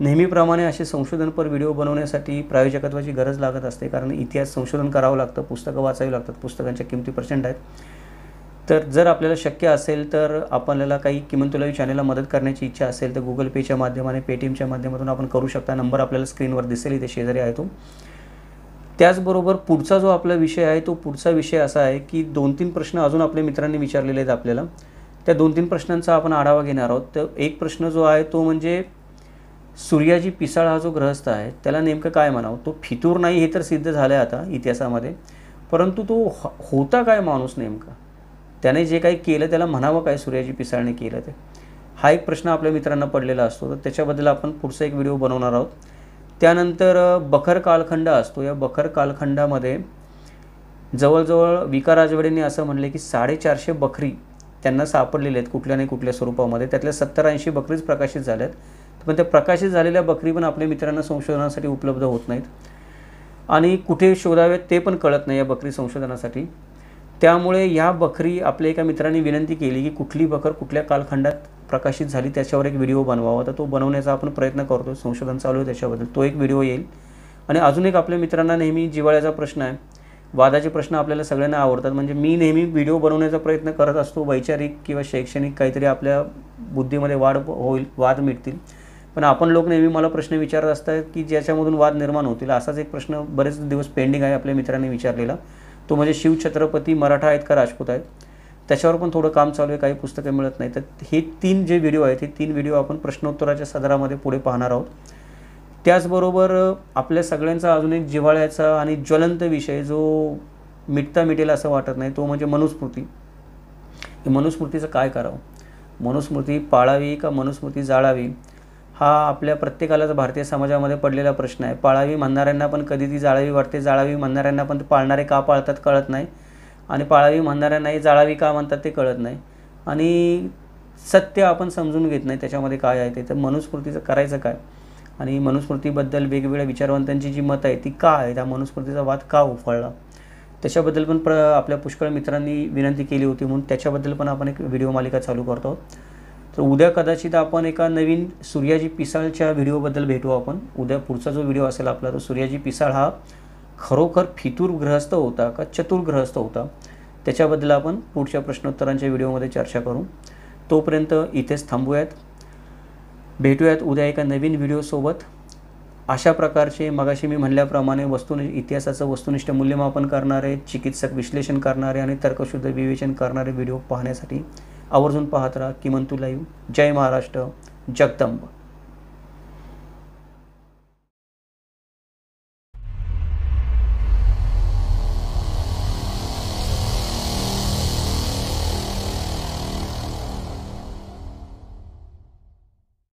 नेहमीप्रमाणे असे संशोधनपर व्हिडिओ बनवण्यासाठी प्रायोजकत्वाची गरज लागत असते कारण इतिहास संशोधन करावं लागतं पुस्तकं वाचावी लागतात पुस्तकांच्या किमती प्रचंड आहेत तर जर आपल्याला शक्य असेल तर आपल्याला काही किमान तुला चॅनेलला मदत करण्याची इच्छा असेल तर गुगल पेच्या माध्यमाने पेटीएमच्या माध्यमातून आपण करू शकता नंबर आपल्याला स्क्रीनवर दिसेल इथे शेजारी आहे तो त्याचबरोबर पुढचा जो आपला विषय आहे तो पुढचा विषय असा आहे की दोन तीन प्रश्न अजून आपल्या मित्रांनी विचारलेले आहेत आपल्याला त्या दोन तीन प्रश्नांचा आपण आढावा घेणार आहोत तर एक प्रश्न जो आहे तो म्हणजे सूर्याजी पिसाळ हा जो ग्रहस्थ आहे त्याला नेमकं काय म्हणावं तो फितूर नाही हे तर सिद्ध झालं आहे आता इतिहासामध्ये परंतु तो हो-, होता काय माणूस नेमका त्याने जे काही केलं त्याला म्हणावं काय सूर्याची पिसाळने केलं ते हा एक प्रश्न आपल्या मित्रांना पडलेला असतो तर त्याच्याबद्दल आपण पुढचा एक व्हिडिओ बनवणार आहोत त्यानंतर बखर कालखंड असतो या बखर कालखंडामध्ये जवळजवळ विका राजवडेंनी असं म्हणले की साडेचारशे बकरी त्यांना सापडलेल्या आहेत कुठल्या नाही कुठल्या स्वरूपामध्ये त्यातल्या सत्तर ऐंशी बकरीच प्रकाशित झाल्या आहेत पण त्या प्रकाशित झालेल्या बकरी पण आपल्या मित्रांना संशोधनासाठी उपलब्ध होत नाहीत आणि कुठे शोधावेत ते पण कळत नाही या बकरी संशोधनासाठी त्यामुळे या बकरी आपल्या एका मित्राने विनंती केली की कुठली बकर कुठल्या कालखंडात प्रकाशित झाली त्याच्यावर एक व्हिडिओ बनवावा तर तो बनवण्याचा आपण प्रयत्न करतो संशोधन चालू आहे त्याच्याबद्दल तो एक व्हिडिओ येईल आणि अजून एक आपल्या मित्रांना नेहमी जिवाळ्याचा प्रश्न आहे वादाचे प्रश्न आपल्याला सगळ्यांना आवडतात म्हणजे मी नेहमी व्हिडिओ बनवण्याचा प्रयत्न करत असतो वैचारिक किंवा शैक्षणिक काहीतरी आपल्या बुद्धीमध्ये वाढ होईल वाद मिटतील पण आपण लोक नेहमी मला प्रश्न विचारत असतात की ज्याच्यामधून वाद निर्माण होतील असाच एक प्रश्न बरेच दिवस पेंडिंग आहे आपल्या मित्रांनी विचारलेला तो म्हणजे शिवछत्रपती मराठा आहेत का राजपूत आहेत त्याच्यावर पण थोडं काम चालू आहे काही पुस्तकं मिळत नाही तर हे तीन जे व्हिडिओ आहेत हे तीन व्हिडिओ आपण प्रश्नोत्तराच्या सदरामध्ये पुढे पाहणार आहोत त्याचबरोबर आपल्या सगळ्यांचा अजून एक जिव्हाळ्याचा आणि ज्वलंत विषय जो मिटता मिटेल असं वाटत नाही तो म्हणजे मनुस्मृती मनुस्मृतीचं काय करावं मनुस्मृती पाळावी का मनुस्मृती जाळावी हा आपल्या प्रत्येकालाच भारतीय समाजामध्ये पडलेला प्रश्न आहे पाळावी म्हणणाऱ्यांना पण कधी ती जाळावी वाटते जाळावी म्हणणाऱ्यांना पण पाळणारे का पाळतात कळत नाही आणि पाळावी म्हणणाऱ्यांनाही जाळावी का म्हणतात ते कळत नाही आणि सत्य आपण समजून घेत नाही त्याच्यामध्ये काय आहे ते तर मनुस्मृतीचं करायचं काय आणि मनुस्मृतीबद्दल वेगवेगळ्या विचारवंतांची जी मतं आहे ती का आहे त्या मनुस्मृतीचा वाद का उफाळला त्याच्याबद्दल पण प्र आपल्या पुष्कळ मित्रांनी विनंती केली होती म्हणून त्याच्याबद्दल पण आपण एक व्हिडिओ मालिका चालू करतो तर उद्या कदाचित आपण एका नवीन सूर्याजी पिसाळच्या व्हिडिओबद्दल भेटू आपण उद्या पुढचा जो व्हिडिओ असेल आपला तो सूर्याजी पिसाळ हा खरोखर फितूर ग्रहस्थ होता का चतुर होता त्याच्याबद्दल आपण पुढच्या प्रश्नोत्तरांच्या व्हिडिओमध्ये चर्चा करू तोपर्यंत इथेच थांबूयात भेटूयात उद्या एका नवीन व्हिडिओसोबत अशा प्रकारचे मगाशी मी म्हणल्याप्रमाणे वस्तू इतिहासाचं वस्तुनिष्ठ मूल्यमापन करणारे चिकित्सक विश्लेषण करणारे आणि तर्कशुद्ध विवेचन करणारे व्हिडिओ पाहण्यासाठी आवर्जून पाहत राहा किमंतू लाईव्ह जय महाराष्ट्र जगदंब